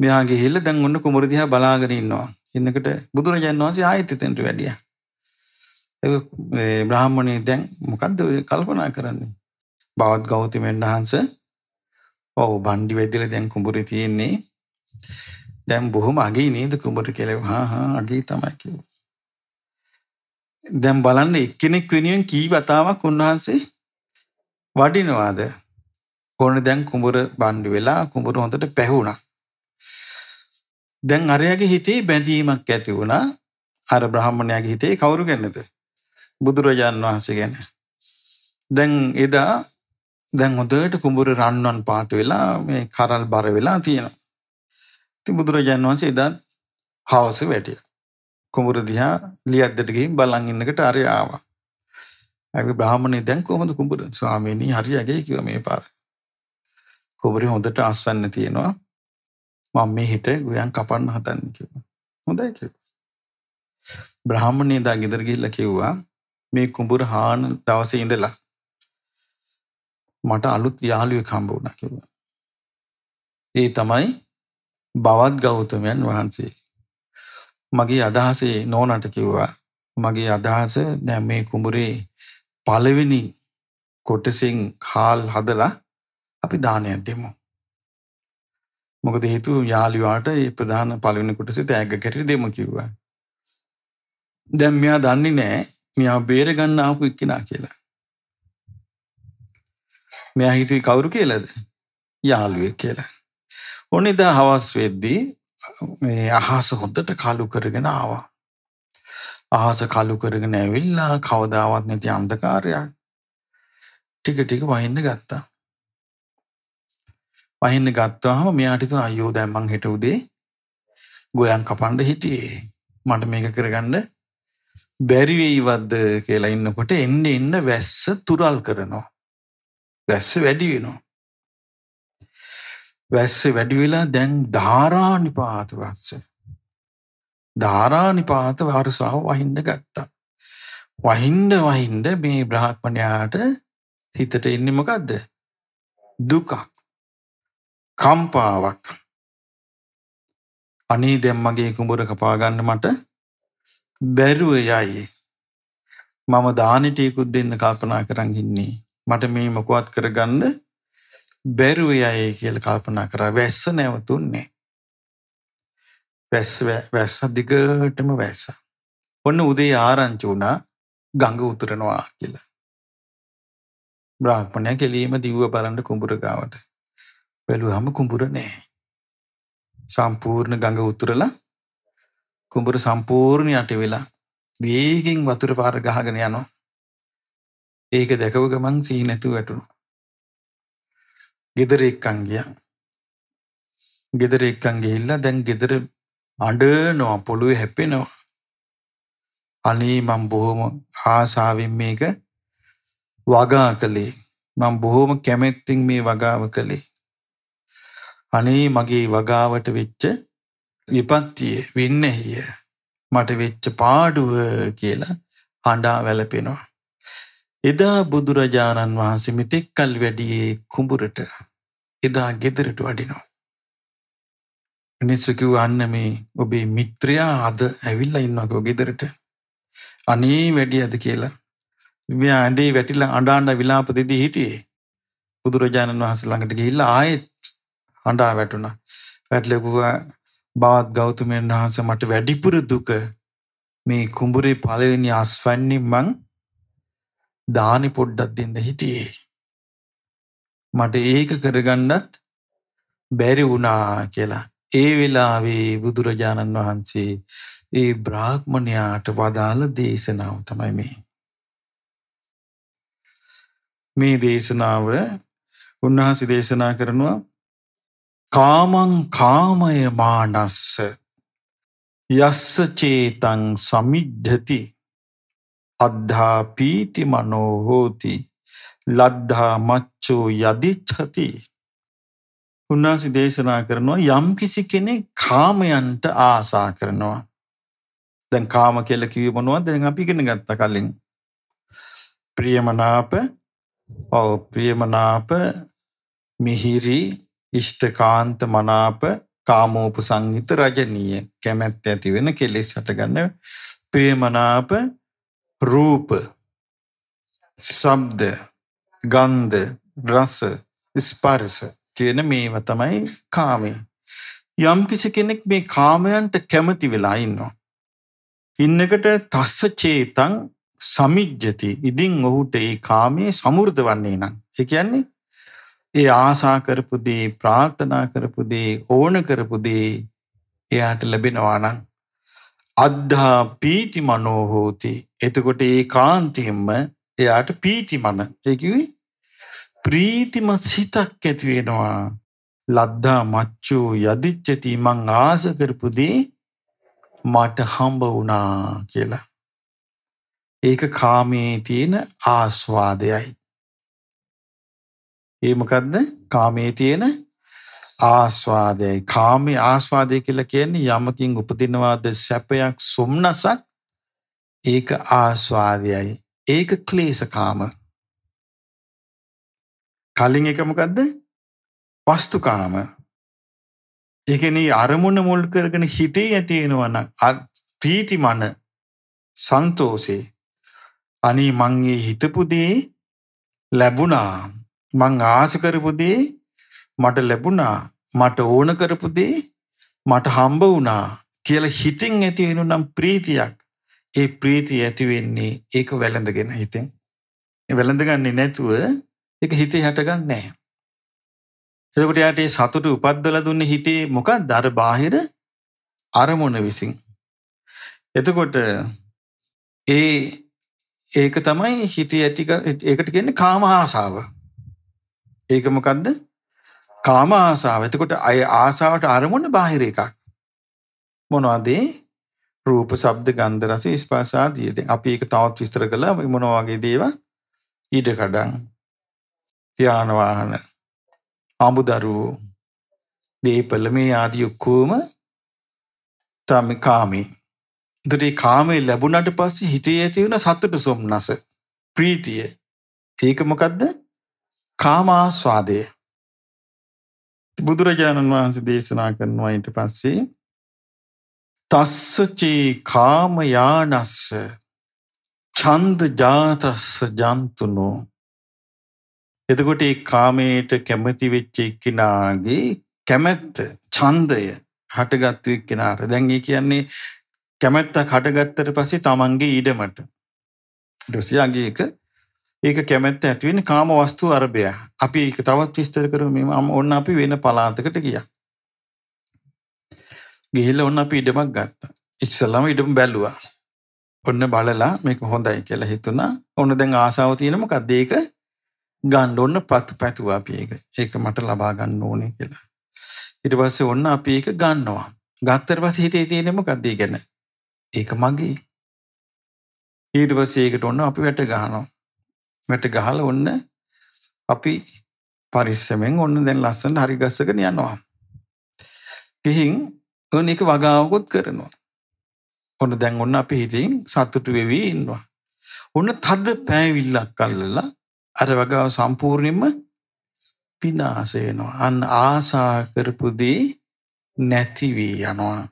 මෙයා ගිහිල්ලා දැන් ඔන්න කුමරු දිහා බලාගෙන ඉන්නවා. ඉන්නකොට බුදුරජාණන් වහන්සේ ආයෙත් එතෙන්ට වැඩියා. ඒක මේ බ්‍රාහ්මණේ දැන් මොකද්ද කල්පනා කරන්නේ? බවත් ගෞතමයන් වහන්සේ ඔව් බණ්ඩි වැදිලා දැන් කුඹුරේ තියෙන්නේ. දැන් බොහොම අගේ නේද කුඹුර කියලා. හා හා අගේ තමයි කිව්වා. දැන් බලන්න එක්කෙනෙක් වෙනුවෙන් කී වතාවක් උන්වහන්සේ වඩිනවාද? ඕන දැන් කුඹුර බණ්ඩු වෙලා කුඹුර හොඳට පැහුණා. දැන් අරයාගේ හිතේ බැඳීමක් ඇති වුණා අර බ්‍රහ්මණයාගේ හිතේ කවුරු ගැනද බුදුරජාණන් වහන්සේ ගැන. දැන් එදා දැන් හොදට කුඹුර රන්වන් පාට වෙලා මේ කරල් බර වෙලා තියෙනවා. ඉතින් බුදුරජාණන් වහන්සේ එදා හවස වැටිය. කුඹුර දිහා ලියද්දට ගිහින් බලන් ඉන්නකට අරය ආවා. අපි බ්‍රාහමණය දැන් කොහොමද කුඹුර ස්වාමීනි හරියගේ කිව්වා මේ පාර. කුබරි හොඳට අස්වන්න තියෙනවා මම මේ හිට ගුයන් කපන්න හදන්න කිව්වා.
හොඳයි කිව්වා.
බ්‍රාහමණේ දා ගෙදර ගිහිල්ලා කිව්වා මේ කුඹුර හාන දවසේ ඉඳලා මට අලුත් යාළුවෙක් හම්බ වුණා කිව්වා. ඒ තමයි බවත් ගෞතමයන් වහන්සේ. මගේ අදහසේ නෝනට කිව්වා මගේ අදහස දැන් මේ කුඹුරේ පළවෙනි කොටසින් හාල් හදලා අපි දානයක් දෙමු. මොකද හේතුව යාළුවාට ඒ ප්‍රධාන පළවෙනි කොටසේ තෑග්ග කැටියට දෙමු කිව්වා. දැන් මෙයා දන්නේ නැහැ මෙයා බේර ගන්න ආපු එක්කෙනා කියලා. මෙයා හිතුවේ කවුරු කියලාද? යාළුවෙක් කියලා. ඔන්න ඉදා හවස් වෙද්දී මේ අහස හොඳට කළු කරගෙන ආවා. අහස කළු කරගෙන ඇවිල්ලා කවදාවත් නැති අන්ධකාරයක්. ටික ටික වහින්න ගත්තා. වහින්න ගත්තාහම මෙයාට තුන අයෝ දැම්මං හෙට උදේ ගොයන් කපන්ඩ හිටියේ මට මේක කරගන්න බැරිවෙයිවද්ද කියලා ඉන්නකොට එන්න එන්න වැස්ස තුරල් කරනවා. වැස්ස වැඩි වෙනවා. වැස්ස වැඩිවෙලා දැන් ධාරානිපාත වත්ස. ධාරානිපාත වරසාාව වහින්ඩ ගත්තා. වහින්ඩ වහින්ඩ මේ බ්‍රහත්මනයාට සිතට එන්නමකක්ද දුකක්. කම්පාවක්. අනේ දැම් මගේ කුඹර කපාගන්න මට බැරුව යයි. මම දානටයකුත් දෙන්න කල්පනා කරගින්නේ. මට මේ මොකුවත් කරගන්න බැරුව යයේ කියල කල්පනා කරා වැස්ස නැවතුන්නේ. වැස්ස දිගටම වැස්ස. ඔන්න උදේ ආරංචි වුණා ගඟ උතුරනවා කියලා. බ්‍රාහ්මණය කෙලීම දිව්ව බලන්ට කුඹුරගාවට බැලුවහම කුඹුර නෑ. සම්පූර්ණ ගඟ උතුරලා කුඹුර සම්පූර්ණයට වෙලා වේගෙන් වතුර පාර ගහගෙන යනවා. ඒක දැකව ගමන් සී නැතු වැටුණු. ගෙදර එක්කංගිය ගෙදර එක්කංගෙහිල්ලා දැන් ගෙදර අඩනවා පොළුවේ හැපෙනවා. අනේ මං බොහොම ආසාාවෙන් මේක වගා කළේ මං බොහෝම කැමැත්තිං මේ වගාව කළේ අනේ මගේ වගාවට වෙච්ච විපත්තිය වින්නහිය මට වෙච්ච පාඩුව කියලා හඬා වැලපෙනවා. එදා බුදුරජාණන් වහන්සේ මිතෙක් කල් වැඩියේ කුඹුරට එදා ගෙදරට වඩිනවා. මිනිස්සුකිව් අන්න මේ ඔබේ මිත්‍රයා අද ඇවිල්ල ඉන්නකෝ ගෙදරට අනේ වැඩි ඇද කියලා මෙයා ඇඳේ වැටිලා අඩාන්න විලාප දෙදී හිටියේ බුදුරජාණන් වහස ළඟට ගිහිල්ලා ආයෙත් අඬා වැටුණා. වැටල කිව්වා බවත් ගෞතමයන් වහන්සේ මට වැඩිපුර දුක මේ කුඹුරේ පළවෙනි අස්වැන්නේ මං දානි පොඩ්ඩක් දෙන්න හිටියේ. මට ඒක කරගන්නත් බැරි වුණා කියලා. ඒ වෙලාවේ බුදුරජාණන් වහන්සේ ඒ බ්‍රාහ්මණයාට වදාළ දේශනාව තමයි මේ. මේ දේශනාව උන්වහන්සේ දේශනා කරනවා කාමං කාමය මානස්ස යස්ස චේතං සමිද්ධති අද්ධා පීති මනෝ හෝති ලද්ධා මච්චෝ යදිච්ඡති උන්වහන්සේ දේශනා කරනවා යම් කිසි කෙනෙක් කාමයන්ට ආසා කරනවා දැන් කාම කියලා කිව්වේ මොනවද දැන් අපි ඉගෙන ගත්තා කලින් ප්‍රියමනාප ඔව් ප්‍රියමනාප මිහිරි ඉෂ්ඨකාන්ත මනාප කාමෝප සංහිත රජනීය කැමැත්ත ඇති වෙන කෙලෙස් හටගන්න ප්‍රේමනාප රූප සබ්ද ගන්ධ රස ස්පර්ශ කියන මේවා තමයි කාමය. යම් කිසි කෙනෙක් මේ කාමයන්ට කැමති වෙලා ඉන්නවා. ඉන්නකට තස්ස චේතං සමිජ්ජති. ඉතින් ඔහුට ඒ කාමයේ සමෘද්ධ වන්නේ නම්. ඒ කියන්නේ ඒ ආසා කරපු දේ ප්‍රාර්ථනා කරපු දේ ඕන කරපු දේ එයාට ලැබෙනවා නම් අද්ධා පීටි මනෝ හෝති එතකොට ඒ කාන්තයෙන්ම එයාට පීටි මන ඒ කිව්වේ ප්‍රීතිමත් සිතක් ඇති වෙනවා ලද්දා මච්චෝ යදිච්චති මං ආස කරපු දේ මට හම්බ වුණා කියලා ඒක කාමයේ තියෙන ආස්වාදයයි ඒ මොකද්ද? කාමයේ තියෙන ආස්වාදයයි. කාමයේ ආස්වාදය කියලා කියන්නේ යමකින් උපදිනවාද සැපයක් සොම්නසක් ඒක ආස්වාදයයි. ඒක ක්ලේශකාම. කලින් එක මොකද්ද? වස්තුකාම. ඒ කියන්නේ අරමුණ මුල් කරගෙන හිතේ ඇති වෙනවා නම් ප්‍රීතිමන සන්තෝෂේ අනේ මං හිතපු දේ ලැබුණා මං ආස කරපු දේ මට ලැබුණා මට ඕන කරපු දේ මට හම්බ වුණා කියලා හිතින් ඇති වෙනු නම් ප්‍රීතියක් ඒ ප්‍රීතිය ඇති වෙන්නේ ඒක වැළඳගෙන හිතෙන් වැළඳගන්නේ නැතුව ඒක හිතේ හටගන්නේ නැහැ එතකොට යාට ඒ සතුට උපද්දලා දුන්නේ හිතේ මොකක්ද අර බාහිර අරමුණ විසින් එතකොට ඒ ඒක තමයි හිතේ ඇති ඒකට කියන්නේ කාම ආසාව ඒක මොකද්ද? කාම ආසාව. එතකොට අය ආසාවට අරමුණ බාහිර එකක්. මොනවද රූප, ශබ්ද, ගන්ධ, රස, ස්පර්ශ ආදී. දැන් අපි ඒක තවත් විස්තර කළා මොන වගේ දේවල්? ඊඩ කඩන්, යාන වාහන, ආමුදරුවෝ, දීපල මේ ආදී ඔක්කොම තමයි කාමේ. එතකොට මේ කාමේ ලැබුණාට පස්සේ හිතේ ඇති වෙන සතුට සොම්නස, ප්‍රීතිය. ඒක මොකද්ද? කාමාස්වාදය. බුදුරජාණන් වහන්සේ දේශනා කරනවා ඊට පස්සේ තස්සචේ කාමයානස්ස චන්ද ජාතස්ස ජන්තුනෝ එතකොට ඒ කාමයට කැමති වෙච්ච එක්කෙනාගේ කැමැත්ත ඡන්දය හටගත්තු එක්කෙනාට දැන් ඒ කියන්නේ කැමැත්තක් හටගත්තට පස්සේ තමන්ගේ ඊඩමට ඊට පස්සේ ඒක කැමැත්ත ඇතිවෙන කාම වස්තු අරභය අපි ඒක තවත් විස්තර කර මෙම ඔන්න අපි වෙන පලාතකට ගිය ගිහිල්ල ඔන්න අපි ඉඩමක් ගත්ත ඉස්සල්ලම ඉඩම් බැලුවා ඔන්න බලලා මේක හොඳයි කියලා හිතුනා ඔන්න දැන් ආසාාව තියෙනම කද්දේක ගණ්ඩ ඔන්න පත් පැතුවා අපි ඒක ඒක මට ලබා ගන්න ඕනේ කියලා ඉට පස්සේ ඔන්න අපි ඒක ගන්නවා ගත්තර පස හිතේ තියෙනෙම කද්දී ගැන ඒක මගේ ඊට පස්සේ ඒකට ඔන්න අපි වැට ගහනවා වැට ගහල ඔන්න අපි පරිස්සමෙන් ඔන්න දැන් ලස්සන් හරිගස්සගෙන යනවා. තිහින් ඔන්න එක වගාවකුත් කරනවා. ඔන්න දැන් ඔන්න අපි හිතින් සත්තුටු වෙවී ඉන්නවා. ඔන්න තද පෑවිල්ලක් කල්ලලා අර වගාව සම්පූර්ණයෙන්ම පිනාසයනවා. අන්න ආසා කරපුදේ නැතිවී යනවා.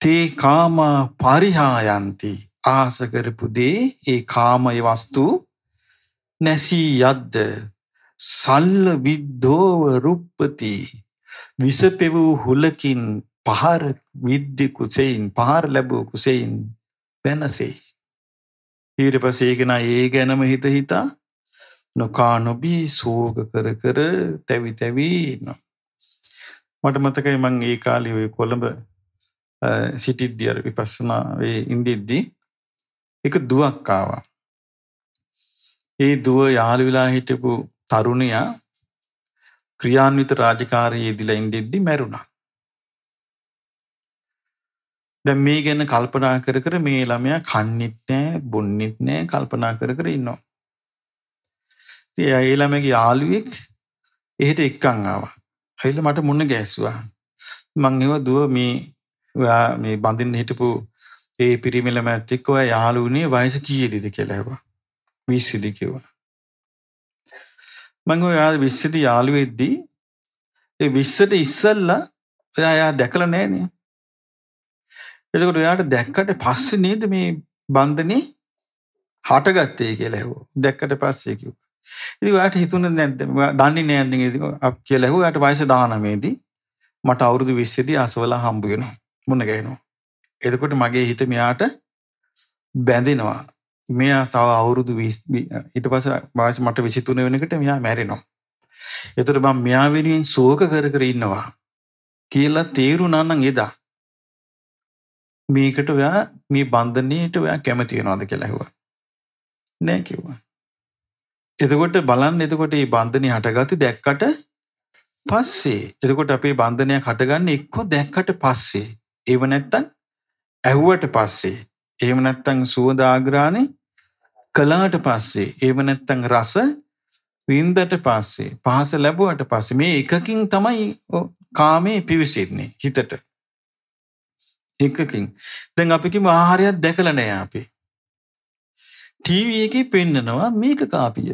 තේ කාම පරිහායන්ති ආසකරපුදේ ඒ කාමය වස්තුූ නැසී යද්ද සල්ල විද්ධෝව රුප්පති විසපෙවූ හුලකින් පහර විද්‍ය කුසෙයින් පහර ලැබූ කුසෙයින් පැනසෙයි. ඊට පසේගෙන ඒ ගැනම හිත හිතා නොකා නොබී සෝග කර කර තැවි තැවී නම්. මට මතකයි මං ඒ කාලි ඔය කොළඹ සිටිද්දියර විපස්සනාවේ ඉන්දිද්දී එක දුවක්කාවා ඒ දුව යාළු වෙලා හිටපු තරුණයා ක්‍රියාන්විත රාජකාරයේ දිලා ඉඳෙද්දි මැරුණා. දැන් මේ ගැන කල්පනා කර කර මේ ළමයා කන්නෙත් නෑ බොන්නෙත් නෑ කල්පනා කර කර ඉන්නවා. ඉතින් ඒ ළමයාගේ යාළුවෙක් එහෙට එක්කන් ආවා. ඇවිල්ලා මට මුණ ගැස්සුවා. මං ඒව දුව මේ ඔයා මේ බඳින්න හිටපු ඒ පිරිමි ළමයාට එක්ක ඔයා යාළු වුණේ වයස කීයේද කියලා ඇහුවා. විස්සිදි කිව්වා. මං ඔයා විස්සටි යාළුවෙද්දී ඒ විස්සට ඉස්සල්ලා ඔයා යා දැකලා නෑනේ. එතකොට ඔයාට දැක්කට පස්සේ නේද මේ බන්ධනේ හටගත්තේ කියලා ඇහුවා. දැක්කට පස්සේ කිව්වා. ඉතින් ඔයාට හිතුනේ නැද්ද? දන්නේ නෑනේ ඉතින් කියලා ඇහුවා. ඔයාට වයස 19 දී මට අවුරුදු 20 දී අසවලා හම්බ වෙනවා. මුණ ගැහෙනවා. එතකොට මගේ හිත මෙයාට බැඳෙනවා. මෙයා තව අවුරුදු ඊට පස බාස මට විසිතුන වෙනකට මෙයා මැරෙනවා. එතුට බම් මෙයාවිරියෙන් සෝක කර කර ඉන්නවා. කියලා තේරු නන්නන් එදා. මේකට ඔයා මේ බන්ධනයට ඔයා කැමතියෙනවාද කෙලැහුව. නෑ කිව්වා. එතකොට බලන් එතකොට ඒ බන්ධනය හටගති දැක්කට පස්සේ එතකොට අපේ බන්ධනයක් හටගන්න එක්කෝ දැක්කට පස්සේ ඒව නැත්තන් ඇහුවට පස්සේ එහෙම නැත්තං සුවදාග්‍රානේ කලාට පස්සේ ඒව නැත්තං රස වින්දට පස්සේ පහස ලැබුවට පස්සේ මේ එකකින් තමයි කාමේ පිවිසින්නේ හිතට එකකින් දැන් අපිකිම ආහාරයක් දැකලා නෑ අපි ටීවී එකේ පෙන්නනවා මේක කාපිය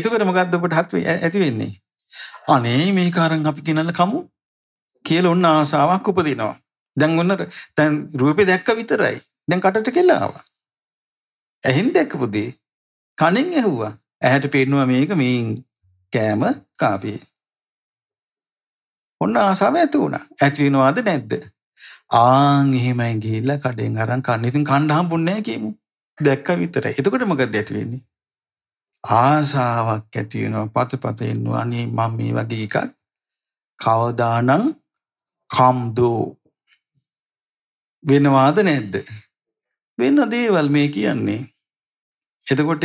එතකොට මොකද්ද ඔබට හත් ඇති වෙන්නේ අනේ මේක අරන් අපි කියනන කමු කියලා ඔන්න ආසාවක් උපදිනවා දැන් ඔන්න දැන් රූපේ දැක්ක විතරයි දැන් කටට කෙල්ල ආවා ඇහෙන් දැක්කපු දේ කණෙන් ඇහුවා. ඇහැට පේනවා මේක මේ කෑම කාපේ. ඔන්න ආසාව ඇති වුණා. ඇති වෙනවද නැද්ද? ආන් එහෙමයි ගිහිල්ලා කඩෙන් අරන් කන්න. ඉතින් කන්න හම්බුන්නේ නැහැ කියමු. දැක්ක විතරයි. එතකොට මොකද ඇති වෙන්නේ? ආසාවක් ඇති වෙනවා. පතපත එන්නවා. අනේ මම මේ වගේ එකක් කවදානම් කම්දෝ වෙනවාද නැද්ද? වෙන දේවල් මේ කියන්නේ. එතකොට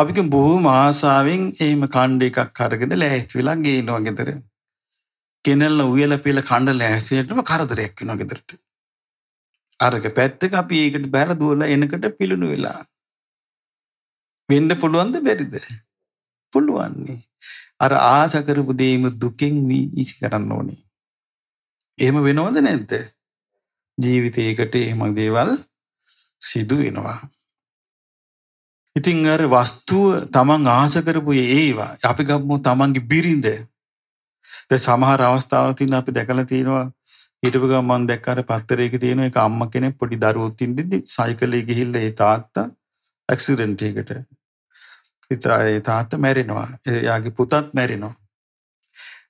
අපික බොහෝ මහාසාාවෙන් ඒම කණ්ඩ එකක් කරගෙන ලෑහිත් වෙලා ගේනවා ගෙදර. කෙනල්ල උියල පෙළ කණ්ඩ ලෑසියටම කරදරයක් වෙන ගෙදරට. අරක පැත්තක අපි ඒකට බැර දුවල එනකට පිළුණු වෙලා. වෙන්ඩ පුළුවන්ද බැරිද. පුළුවන්නේ. අර ආසකරපු දේම දුකෙන් වී ඉසි කරන්න ඕනේ. එහෙම වෙනවද නැද්ද. ජීවිතයකට එහෙම දේවල් සිදු වෙනවා. ඉතිං අර වස්තුව තමන් ආසකරපු ඒවා අපි ගම්මු තමන්ගේ බිරිඳ ද සමහර අවස්ථාවතින් අපි දැකල තියෙනවා හිටපු ගම්මන් දැක්කාර පත්තරේක තියෙන එක අම්ම කෙනෙ පොඩි දරුවත්තින්දිදි සයිකලේ ගිහිල්ල ඒ තාත්තා ඇක්සිඩෙන්ටකට හිතා ඒ තාත්ත මැරෙනවා එයාගේ පුතත් මැරෙනවා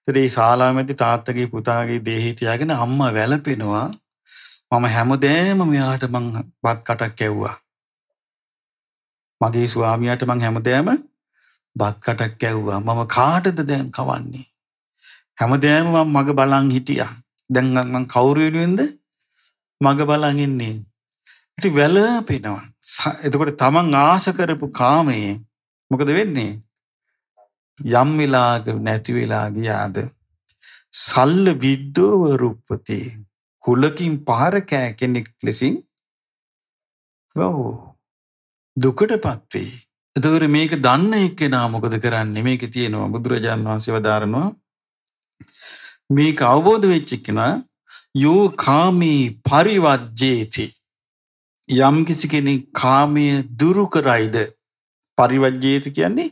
තරේ සාලාමැති තාත්තගේ පුතාගේ දේහිතියාගෙන අම්ම වැලපෙනවා මම හැමදෑම මෙයාට මං බත් කටක් කැව්වා. මගේ ස්වාමියයට මං හැමදෑම බත් කටක් කැව්වා මම කාටද දැන් කවන්නේ. හැමදෑම මං මග බලං හිටිය දැන්ගන්මං කවුරුවෙනුවෙන්ද මග බලඟන්නේ. ඇති වැල පෙනවා එතකොට තමන් ආසකරපු කාමයේ මොකද වෙන්නේ. යම් වෙලාග නැතිවෙලා ගියාද. සල්ල විද්දෝව රුප්පතිේ කුලකින් පහර කෑ කෙනෙක් ලෙසින් ඔව් දුකටපත් වෙයි. එතකොට මේක දන්න එක්කෙනා මොකද කරන්නේ? මේක තියෙනවා බුදුරජාන් වහන්සේ වදාරනවා. මේක අවබෝධ වෙච්ච කෙනා යෝ කාමී පරිවජ්ජේති යම් කිසි කෙනෙක් කාමය දුරු කරයිද පරිවජ්ජේති කියන්නේ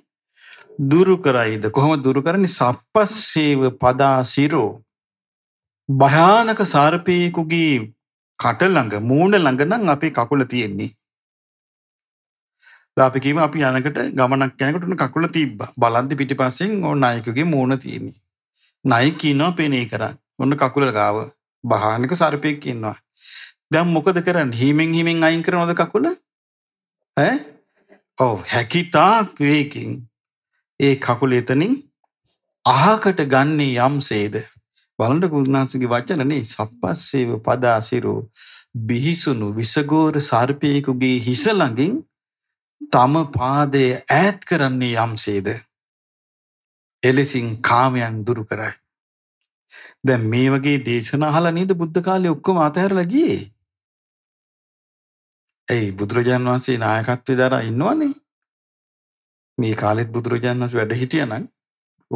දුරු කරයිද කොහොම දුරු කරන්නේ සප්පස්සේව පදා සිරෝ භයානක සර්පයෙකුගේ කටළඟ මූුණ ළඟනම් අපේ කකුල තියෙන්නේ. දාපිකීම අපි යනකට ගමනක් යනකටන කකුල තිබ්බ බලන්ද පිටිපස්සෙන් ඕ නායකගේ මූුණ තියෙන්නේ. නයි කියනවා පෙනේ කරන්න ඔන්න කකුල ගාව භානක සර්පයක් කියන්නවා. දැම් මොකද කරන්න හිමෙන් හිමෙන් අයින් කරනොද කකුල ඔව හැකිතා වේකින් ඒ කකුල එතනින් අහකට ගන්නේ යම් සේද බලන්නකෝ උන්වහන්සේගේ වචනනේ සප්පස්සේව පදාසිරෝ බිහිසුණු විසගෝර සර්පයෙකුගේ හිස ළඟින් තම පාදය ඈත් කරන්නේ යම්සේද එලෙසින් කාමයන් දුරු කරයි දැන් මේ වගේ දේශනා අහලා නේද බුද්ධ කාලේ ඔක්කොම අතහැරලා ගියේ ඒ බුදුරජාන් වහන්සේ නායකත්වයේ දරා ඉන්නවනේ මේ කාලෙත් බුදුරජාන් වහන්සේ වැඩ හිටියනම්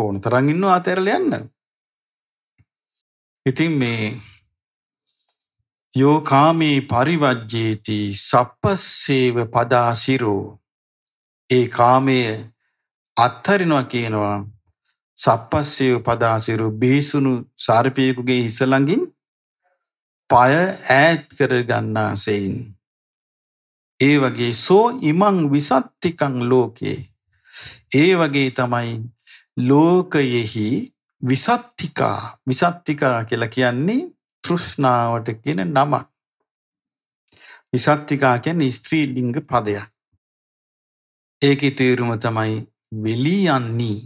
ඕන තරම් ඉන්නවා අතහැරලා යන්න ඉතින් මේ යෝකාමී පරිවජ්ජේති සප්පස්සේව පදාසිරෝ ඒ කාමය අත්හරිනවා කියනවා සප්පස්සේව පදාසිරු බිහිසුණු සාරපියකුගේ හිසළඟින් පය ඈත් කරගන්නා සෙයින්. ඒ වගේ සෝ ඉමං විසත්තිකං ලෝකයේ. ඒ වගේ තමයි ලෝකයෙහි විසත්තිකා විසත්තිකා කියලා කියන්නේ තෘෂ්ණාවට කියන නම. විසත්තිකා කියන්නේ ස්ත්‍රී ලිංග පදයක්. ඒකේ තේරුම තමයි වෙලී යන්නේ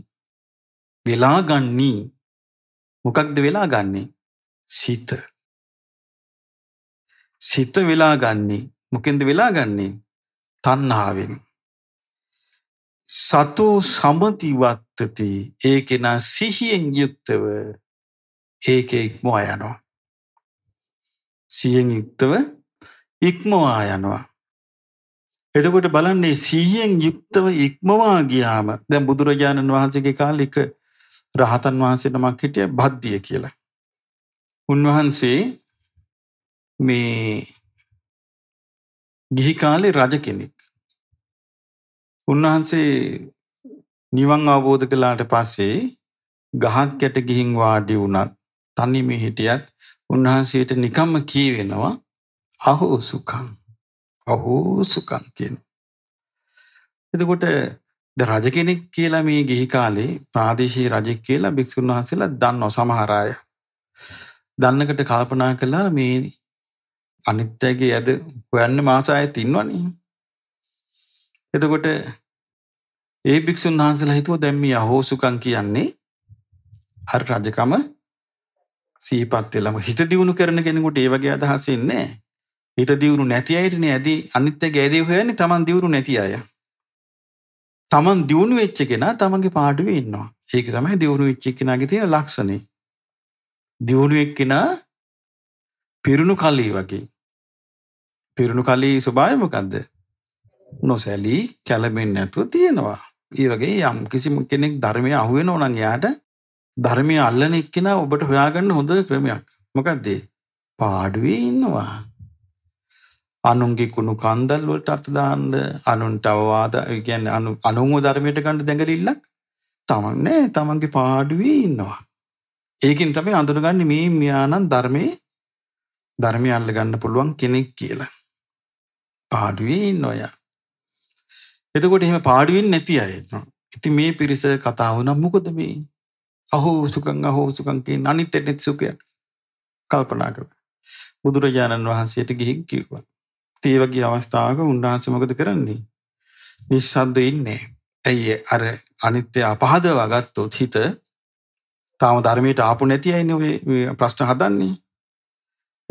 වෙලා ගන්නේ මොකක්ද වෙලා ගන්නේ සිත සිත වෙලා ගන්නේ මොකෙන්ද වෙලා ගන්නේ තණ්හාවෙන් සතෝ සමතිවත්තති ඒ කෙනා සිහියෙන් යුක්තව ඒක ඉක්මවා යනවා. සියෙන් යුක්තව ඉක්මවා යනවා. එතකොට බලන්නේ සීයෙන් යුක්තව ඉක්මවා ගියාම දැන් බුදුරජාණන් වහන්සේගේ කාලික රහතන් වහන්සේ නමක් හිටිය බද්ධිය කියලා. උන්වහන්සේ මේ ගිහි කාලේ රජ කෙනෙක් උන්වහන්සේ නිවන් අවබෝධ කළාට පස්සේ ගහක් යට ගිහින් වාඩි වුණත් තනිම හිටියත් උන්වහන්සේට නිකම්ම කියවෙනවා අහෝ සුකං අහෝ සුකං කියන. එතකොට ද රජ කෙනෙක් කියලා මේ ගිහි කාලේ ප්‍රාදේශී රජෙක් කියලා භික්‍ෂූන් වහන්සේලා දන්නව සමහරාය. දන්නකට කල්පනා කළා මේ අනිත්‍යගේ ඇද හොයන්න මාසායත් ඉන්නවනේ එතකොට ඒ භික්‍ෂුන් වහන්සලා හිතුව දැම්මිය හෝසුකං කියන්නේ අර රජකම සීපත්වෙලම හිත දියුණු කරන කෙනෙකුට ඒවගේ අදහසෙන්නේ හිත දියුණු නැති අයටන ඇද අනිත්‍ය ගෑදේ හයනි තමන් දියුණු නැති අය තමන් දියුණු වෙච්ච කෙන තමන්ගේ පාඩුව ඉන්නවා ඒක තමයි දියුණු වෙච්චක් කෙනගේ තියෙන ලක්ෂණ දියුණුවක් කෙන පිරුණු කල්ලී වගේ පිරුණු කලී ස්වභායමකක්ද නොසැලී කැලබෙන් නැතුව තියෙනවා. ඒවගේ යම් කිසිම කෙනෙක් ධර්මය අහුවෙන ඕනන් යාට ධර්මය අල්ලන එක්කෙන ඔබට හොයාගන්න හොඳ ක්‍රමයක් මොකක්දේ පාඩුවේ ඉන්නවා. අනුන්ගේ කුණු කන්දල්වලට අතදාන්න අනුන්ට අවවාද ගැන අනු අනුව ධර්මයට ගණඩ දැඟලිල්ලක් තමන් නෑ තමන්ගේ පාඩුවී ඉන්නවා. ඒකින් තමයි අඳුරගන්න මේ මියානන් ධර්මය ධර්මය අල්ලගන්න පුළුවන් කෙනෙක් කියලා. පාඩුවී නොයා. එතකොට එහෙම පාඩුවෙන් නැති අයනවා. ඉති මේ පිරිස කතාවනම් මොකොද මේ අහෝ සුකං අහෝ සුකංකේ අනිත් එනෙත් සුකයක් කල්පනා කර. බුදුරජාණන් වහන්සේට ගිහින් කිව්වා. තේවගේ අවස්ථාවක උන්වහන්සේ මොකද කරන්නේ? නිස්සද්ද ඉන්නේ. ඇයි අර අනිත්‍ය අපහද වගත්තොත් හිත තාම ධර්මයට ආපු නැති අයනේ ඔය ප්‍රශ්න හදන්නේ.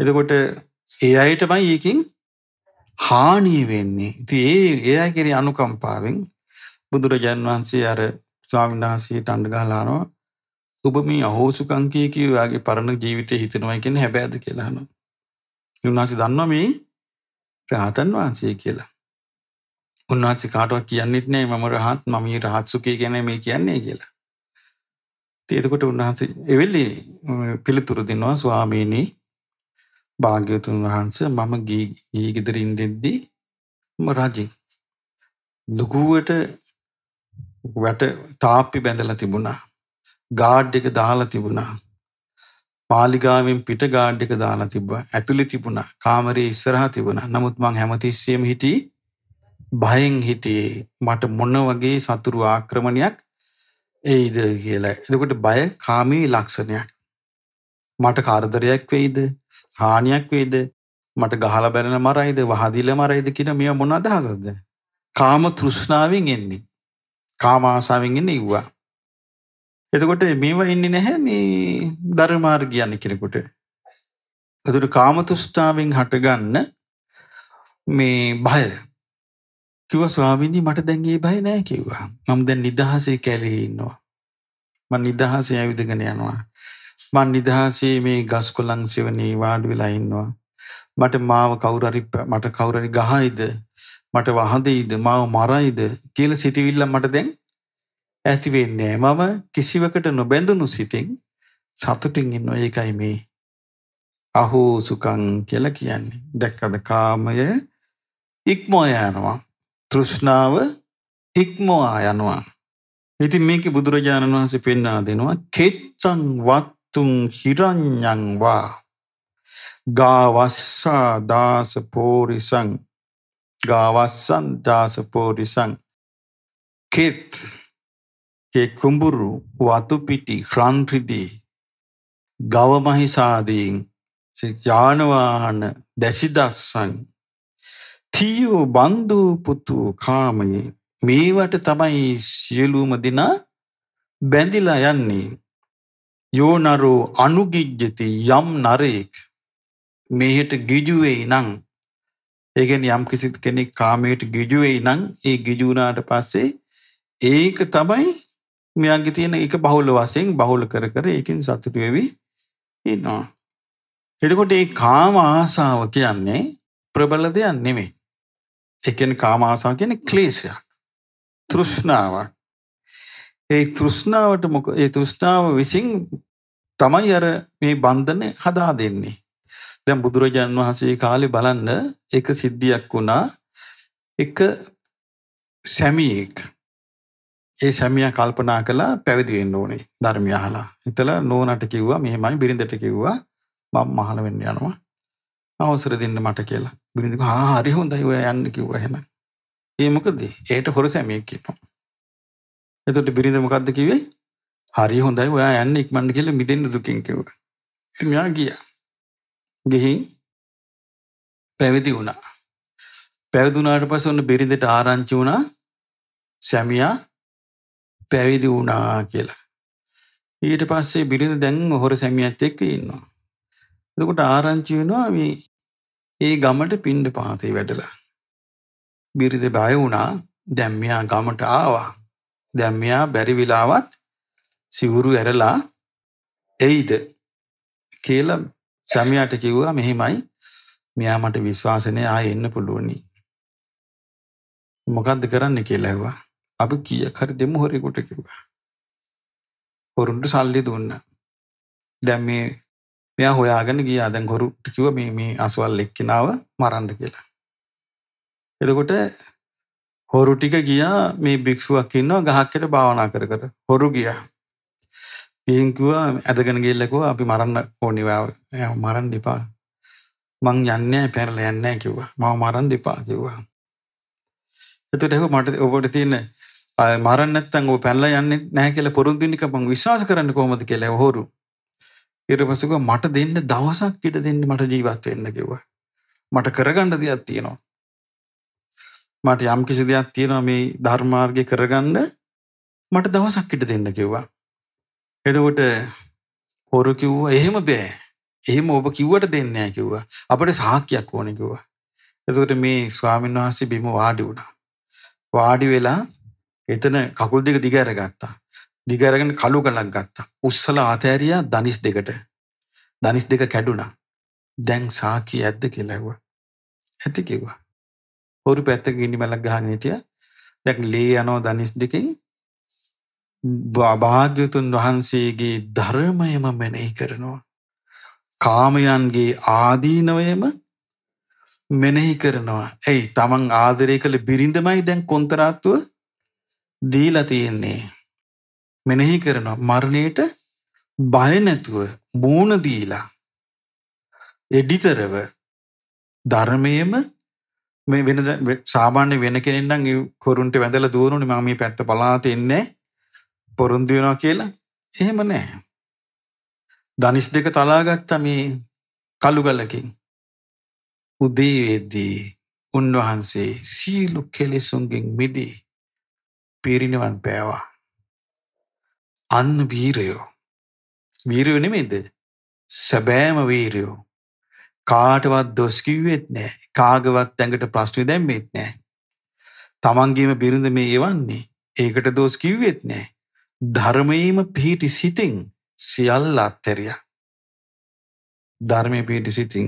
එතකොට ඒ අයටමයි ඒකෙන් හානිය වෙන්නේ. ඉති ඒ එයා කෙරි අනුකම්පාවෙන් බුදුරජාන් වහන්සේ අර ස්වාමිනාහසයට අන්ඩගහලානවා ඔබ මේ අහෝසුකංකය කියවගේ පරණ ජීවිතය හිතනවයි කියෙන හැබැද කියලාන. උන්හසි දන්නවා මේ ප්‍රාතන් වහන්සේ කියලා. උන්වහන්සේ කාටුවක් කියන්නෙත් නෑ මම රහත් මම රහත්සුකය ගැන මේ කියන්නේ කියලා. තියතකොට උන්වහන්සේ එවෙල්ලි පිළිතුරු දෙනවා ස්වාමීණී භාග්‍යවතුන් වහන්ස මම ගී ගෙදරින් දෙද්දී ම රජෙක් ලොකුවට වැට තාප්පි බැඳල තිබුණා ගාඩ් එක දාලා තිබුණා පාලිගාවෙන් පිට ගාඩ් එක දාලා තිබ්බ ඇතුළි තිබුණා කාමරයේ ඉස්සරහ තිබුණා නමුත් මං හැමතිස්සයම හිටි බයෙන් හිටියේ මට මොන වගේ සතුරු ආක්‍රමණයක් එයිද කියලා එදකොට බය කාමී ලක්ෂණයක් මට කාරදරයක් වෙයිද හානියක් වේද මට ගහලා බැලන මරයිද වහදිල මරයිද කියන මේ මොන අදහසක්ද කාම තෘෂ්ණාවෙන් එන්නේ කාම ආසාවෙන් එන්නේ ඉව්වා එතකොට මේවා ඉන්නේ නැහැ මේ ධර්මාර්ගය යන කෙනෙකුට එතකොට කාම තෘෂ්ණාවෙන් හටගන්න මේ බය කිව්වා ස්වාමීනි මට දැන් ඒ බය නෑ කිව්වා. මම දැන් නිදහසේ කැලේ ඉන්නවා. මම නිදහසේ ඇවිදගෙන යනවා. මං නිදහසේ මේ ගස්කොලං සෙවනේ වාඩි වෙලා ඉන්නවා. මට මාව කවුරු හරි මට කවුරු හරි ගහයිද? මට වහදෙයිද? මාව මරයිද? කියලා සිතවිල්ල මට දැන් ඇති වෙන්නේ මම කිසිවකට නොබැඳුණු සිතින් සතුටින් ඉන්නවා. ඒකයි මේ අහෝ සුකං කියලා කියන්නේ. දැක්කද කාමය ඉක්මෝ යනවා. තෘෂ්ණාව ඉක්මවා යනවා. ඉතින් මේක බුදුරජාණන් වහන්සේ පෙන්වා දෙනවා කෙත්තං වත් තුන් හිරඥ්ඥංවා ගාවස්සා දාසපෝරිසං ගාවස්සන් දාසපෝරිසං කෙත් කුඹුරු වතුපිටි ක්‍රන්ට්‍රදී ගවමහිසාදීන් ජානවාහන දැසිදස්සන් තියෝ බන්ධූපුතු කාමයේ මේවට තමයි සියලුම දිනා බැඳිලා යන්නේ යෝනරෝ අනුගිජ්ජති යම් නරයෙක් මෙහිට ගිජුවෙයි නං ඒගෙන් යම් කිසිත් කෙනෙක් කාමයට ගිජුවෙයි නං ඒ ගිජුණාට පස්සේ ඒක තමයි මෙයන්ගි තියෙන එක බහුල වසයෙන් බහුල කර කර ඒකින් සතුටුවවි ඉන්නවා. එතකොට ඒ කාම ආසාාව කියන්නේ ප්‍රබල දෙයක් නෙමේ. එකෙන් කාමාසාව කියන ක්ලේෂයක් තෘෂ්ණාවක් ඒ තෘෂ්ණාවට මොක ඒ තෘෂ්ණාව විසින් තමයි අර මේ බන්ධන හදා දෙන්නේ. දැන් බුදුරජාන් වහන්සේ කාලේ බලන්න එක සිද්ධියක් වුණා එක සැමියෙක් ඒ සැමියා කල්පනා කළා පැවිදි වෙන්න ඕනේ ධර්මය අහලා. හිතලා නෝනට කිව්වා මෙහෙමයි බිරිඳට කිව්වා මම මහල වෙන්න යනවා. අවසර දෙන්න මට කියලා. බිරිඳ කිව්වා ආ හරි හොඳයි ඔයා යන්න කිව්වා එහෙම. ඒ මොකද? ඒට හොර සැමියෙක් කියනවා. එතකොට බිරිඳ මොකද්ද කිව්වේ? හරි හොඳයි ඔයා යන්න ඉක්මන්ඩ කියල මිදන්න දුකින් කිව මෙයා ගිය ගිහින් පැවිදි වුණා පැවිදුනාට පස ඔන්න බෙරිඳට ආරංචි වුණා සැමියා පැවිදි වුණා කියලා ඊට පස්සේ බිරිඳ දැන් හොර සැමියත් එක්ක ඉන්නවා දකට ආරංචි වෙනවා ඒ ගමට පින්ඩ පාතේ වැඩලා බිරිඳ බය වුණා දැම්මයා ගමට ආවා දැම්මයා බැරිවිලාවත් සිවුරු ඇරලා එයිද කියල සැමියට කිව්වා මෙහෙමයි මෙයා මට විශ්වාසනය ආය එන්න පුළුවනි. මොකක්ද කරන්න කියලාවා අපි කිය කරි දෙමු හොරෙකුට කිව්වා. හොරුන්ට සල්ලි දුන්න. දැම් මේ මෙයා හොයාගෙන ගිය අදැන් හොරුට කිව මේ මේ අස්වල් එක්කෙනාව මරන්ඩ කියලා. එතකොට හොරු ටික ගියා මේ භික්ෂුවක් ඉන්නවා ගහක්කට භාවනා කර කර හොරු ගියා ඒංකුව ඇදගෙන ගෙල්ලකුව අපි මරන්න ඕනිවාව මරන් ඩිපා මං යන්න පැරල යන්න කිව්වා මව මරන් ඩිපා කිව්වා. එතුටෙක මට ඔබට තියන්න මරන්නත්තන් වූ පැල්ල යන්න නෑ කියල පුරුද්දිනික මං විශවාස කරන්න කොමද කියලා හෝරු. ඉරපසුක මට දෙන්න දවසක් පිට දෙන්න මට ජීවත් වෙන්න කිව්වා. මට කරගණ්ඩ දෙයක් තියෙනවා. මට යම් කිසි දෙයක් තියෙනවා මේ ධර්මාර්ගය කරගන්න මට දවසක්කිට දෙන්න කිව්වා එදකොට හොරු කිව්වා එහෙම බෑ එහෙම ඔබ කිව්වට දෙන්නෑ කිව්වා අපට සාහකයක් ඕන කිව්වා එතකොට මේ ස්වාමීන් වහන්සේ බිම වාඩි වුණා වාඩි වෙලා එතන කකුල් දෙක දිග අරගත්තා දිග අරගෙන කළු ගලක් ගත්තා උස්සලා ආතෑරියා දනිස් දෙකට දනිස් දෙක කැඩුනා දැන් සාකි ඇද්ද කියලා ඇහුවා ඇති කිව්වා හොරු පැත්තක ගිනි මැලක් ගහගෙන හිටියා දැන් ලේ යනවා දනිස් දෙකෙන් භාග්‍යතුන් වහන්සේගේ ධර්මයම මෙනෙහි කරනවා. කාමයන්ගේ ආදීනවයම මෙනෙහි කරනවා. ඇයි තමන් ආදරය කළ බිරිඳමයි දැන් කොන්තරාත්තුව දීලා තියෙන්නේ. මෙනෙහි කරනවා මරණයට බයනැතුව මූුණදීලා. එඩිතරව ධර්මයම මේ වෙන සාමාන්‍ය වෙන කෙනෙන්නම් කොරුන්ට වැඳල දුවරුණනි මම පැත්ත පලාත එන්නේ පොරුන්දු වෙනවා කියලා එහෙම නෑ. ධනිස් දෙක තලාගත්ත මේ කළුගලකින් උදේවේදී උන්වහන්සේ සීලු කෙලෙසුන්ගෙන් මිදී පිරිනිවන් පෑවා. අන්න වීරයෝ. වීරයෝ නෙමෙයිද? සැබෑම වීරයෝ. කාටවත් දොස් කිව්වෙත් නෑ. කාගවත් ඇඟට ප්‍රශ්න දැම්මෙත් නෑ. තමන්ගේම බිරිඳ මේ එවන්නේ. ඒකට දොස් කිව්වෙත් නෑ. ධර්මයේම පිහිටි සිතින් සියල්ල අත්හැරියා. ධර්මයේ පිහිටි සිතින්.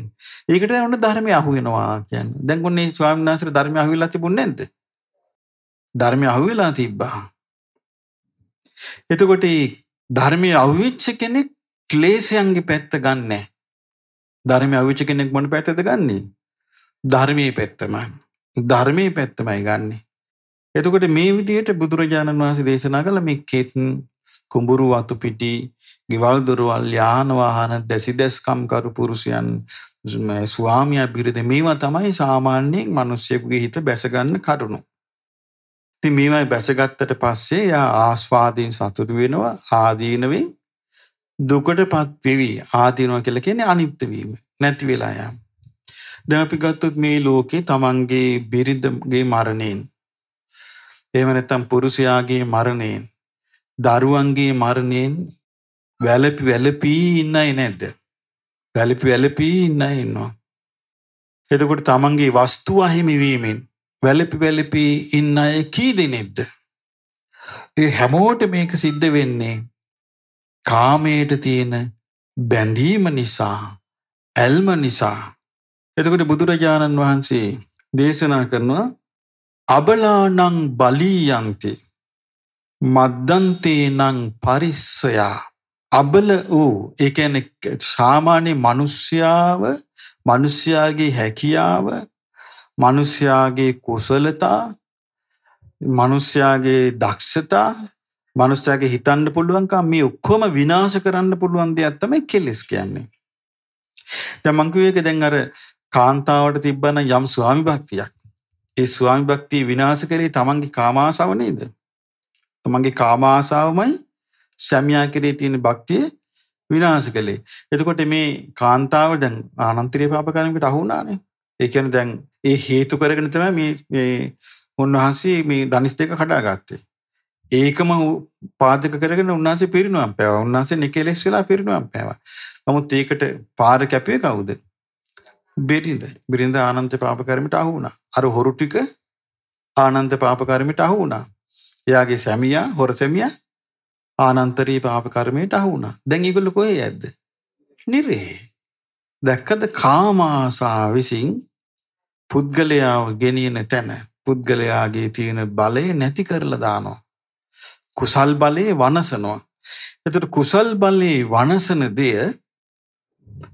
ඒකට දැන් ඔන්න ධර්මය අහු වෙනවා කියන්නේ. දැන් ඔන්නේ ස්වාමීන් වහන්සේට ධර්මය අහු වෙලා තිබුණේ නැද්ද? ධර්මය අහු වෙලා තිබ්බා. එතකොට ධර්මය අහුවෙච්ච කෙනෙක් ක්ලේශයන්ගේ පැත්ත ගන්නෑ. ධර්මය අහුවෙච්ච කෙනෙක් මොන පැත්තද ගන්නෙ? ධර්මයේ පැත්තම. ධර්මයේ පැත්තමයි ගන්නෙ. එතකොට මේ විදියට බුදුරජාණන් වහන්සේ දේශනා කළ මේ කෙත්න් කුඹුරු වතුපිටි ගෙවල් දොරවල් යානවාහන දැසි දැස්කම් කරු පුරුෂයන් ස්වාමිය බිරිඳ මේවා තමයි සාමාන්‍යයෙන් මිනිස්සුගේ හිත බැසගන්න කරුණු. ඉතින් මේවයි බැසගත්තට පස්සේ යා ආස්වාදයෙන් සතුටු වෙනවා ආදීනවෙන් දුකටපත් වෙවි ආදීනවා කියලා කියන්නේ අනිත්‍ය වීම නැති වෙලා යෑම. දැන් අපි ගත්තොත් මේ ලෝකේ Tamange බිරිඳගේ මරණයෙන් එහෙම නැත්නම් පුරුෂයාගේ මරණයෙන් දරුවන්ගේ මරණයෙන් වැළපි වැළපී ඉන්නයි නැද්ද? වැළපි වැළපී ඉන්නයි ඉන්නවා. එතකොට තමන්ගේ වස්තු අහිමිවීමෙන් වැළපි වැළපි ඉන්න අය කී දෙනෙක්ද? ඒ හැමෝට මේක සිද්ධ වෙන්නේ කාමයට තියෙන බැඳීම නිසා ඇල්ම නිසා එතකොට බුදුරජාණන් වහන්සේ දේශනා කරනවා අබලානං බලීයන්ති මද්දන්තේනං පරිස්සයා අබල වූ එකන සාමාන්‍ය මනුෂ්‍යාව මනුෂ්‍යයාගේ හැකියාව මනුෂ්‍යයාගේ කුසලතා මනුෂ්‍යයාගේ දක්ෂතා මනුෂ්‍යයාගේ හිතන්න පුළුවන්කම් මේ ඔක්කොම විනාශ කරන්න පුළුවන් දෙයක් තමයි කෙලෙස් කියන්නේ. දැන් මං කියුවේ ඒක දැන් අර කාන්තාවට තිබ්බන යම් ස්වාමි භක්තියක් ඒ ස්වාමි භක්තිය විනාශ කරේ තමන්ගේ කාමාසාව නේද? තමන්ගේ කාමාසාවමයි සැමියා කෙරේ තියෙන භක්තිය විනාශ කළේ. එතකොට මේ කාන්තාව දැන් ආනන්තරිය පාප කර්මයකට අහු වුණානේ. ඒ කියන්නේ දැන් ඒ හේතු කරගෙන තමයි මේ මේ උන්වහන්සේ මේ ධනිස් දෙක කඩාගත්තේ. ඒකම පාදක කරගෙන උන්වහන්සේ පිරිනුවම් පෑවා. උන්වහන්සේ නිකේලෙස් වෙලා පිරිනුවම් පෑවා. නමුත් ඒකට පාර කැපුවේ කවුද? බෙරිඳ බිරිඳ ආනන්ත පාපකරමිට අහු වුණා. අර හොරු ටික ආනන්ත පාපකරමිට අහු වුණා. එයාගේ සැමියා හොරසැමියා ආනන්තරී පාපකරමයට අහු වුණා. දැන් ඒගොල්ලෝ කොහේ යද්ද? නිරේ. දැක්කද කාමාසා විසින් පුද්ගලයාව ගෙනියන තැන පුද්ගලයාගේ තියෙන බලය නැති කරලා දානවා. කුසල් බලේ වනසනවා. එතට කුසල් බලේ වනසන දෙය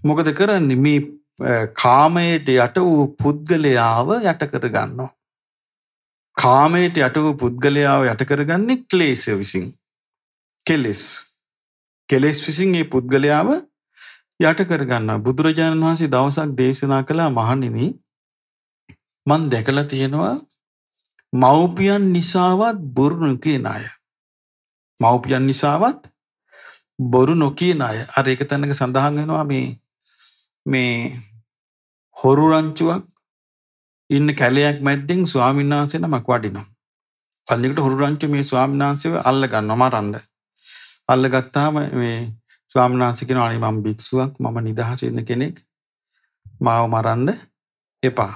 මොකද කරන්නේ මේ කාමයට යට වූ පුද්ගලයාව යටකර ගන්නවා. කාමයට යට වූ පුද්ගලයාව යටකරගන්නේ ක්ලේසය විසින්. කෙලෙස් කෙලෙස් විසින් ඒ පුද්ගලයාව යටකරගන්න බුදුරජාණන් වහන්සේ දවසක් දේශනා කළා මහනිනි මන් දැකලා තියෙනවා මව්පියන් නිසාවත් බොරු නොකියන අය. මව්පියන් නිසාවත් බොරු නොකියන අය අර එක තැනක සඳහන් වෙනවා මේ මේ හොරු රංචුවක් ඉන්න කැලයක් මැද්දෙන් ස්වාමීන් වහන්සේ නමක් වඩිනවා. පල්ලිකට හොරු රංචු මේ ස්වාමීන් වහන්සේව අල්ල ගන්නවා මරන්න. අල්ල ගත්තාම මේ ස්වාමීන් වහන්සේ කියනවා අනේ මම භික්ෂුවක් මම නිදහසේ ඉන්න කෙනෙක් මාව මරන්න එපා.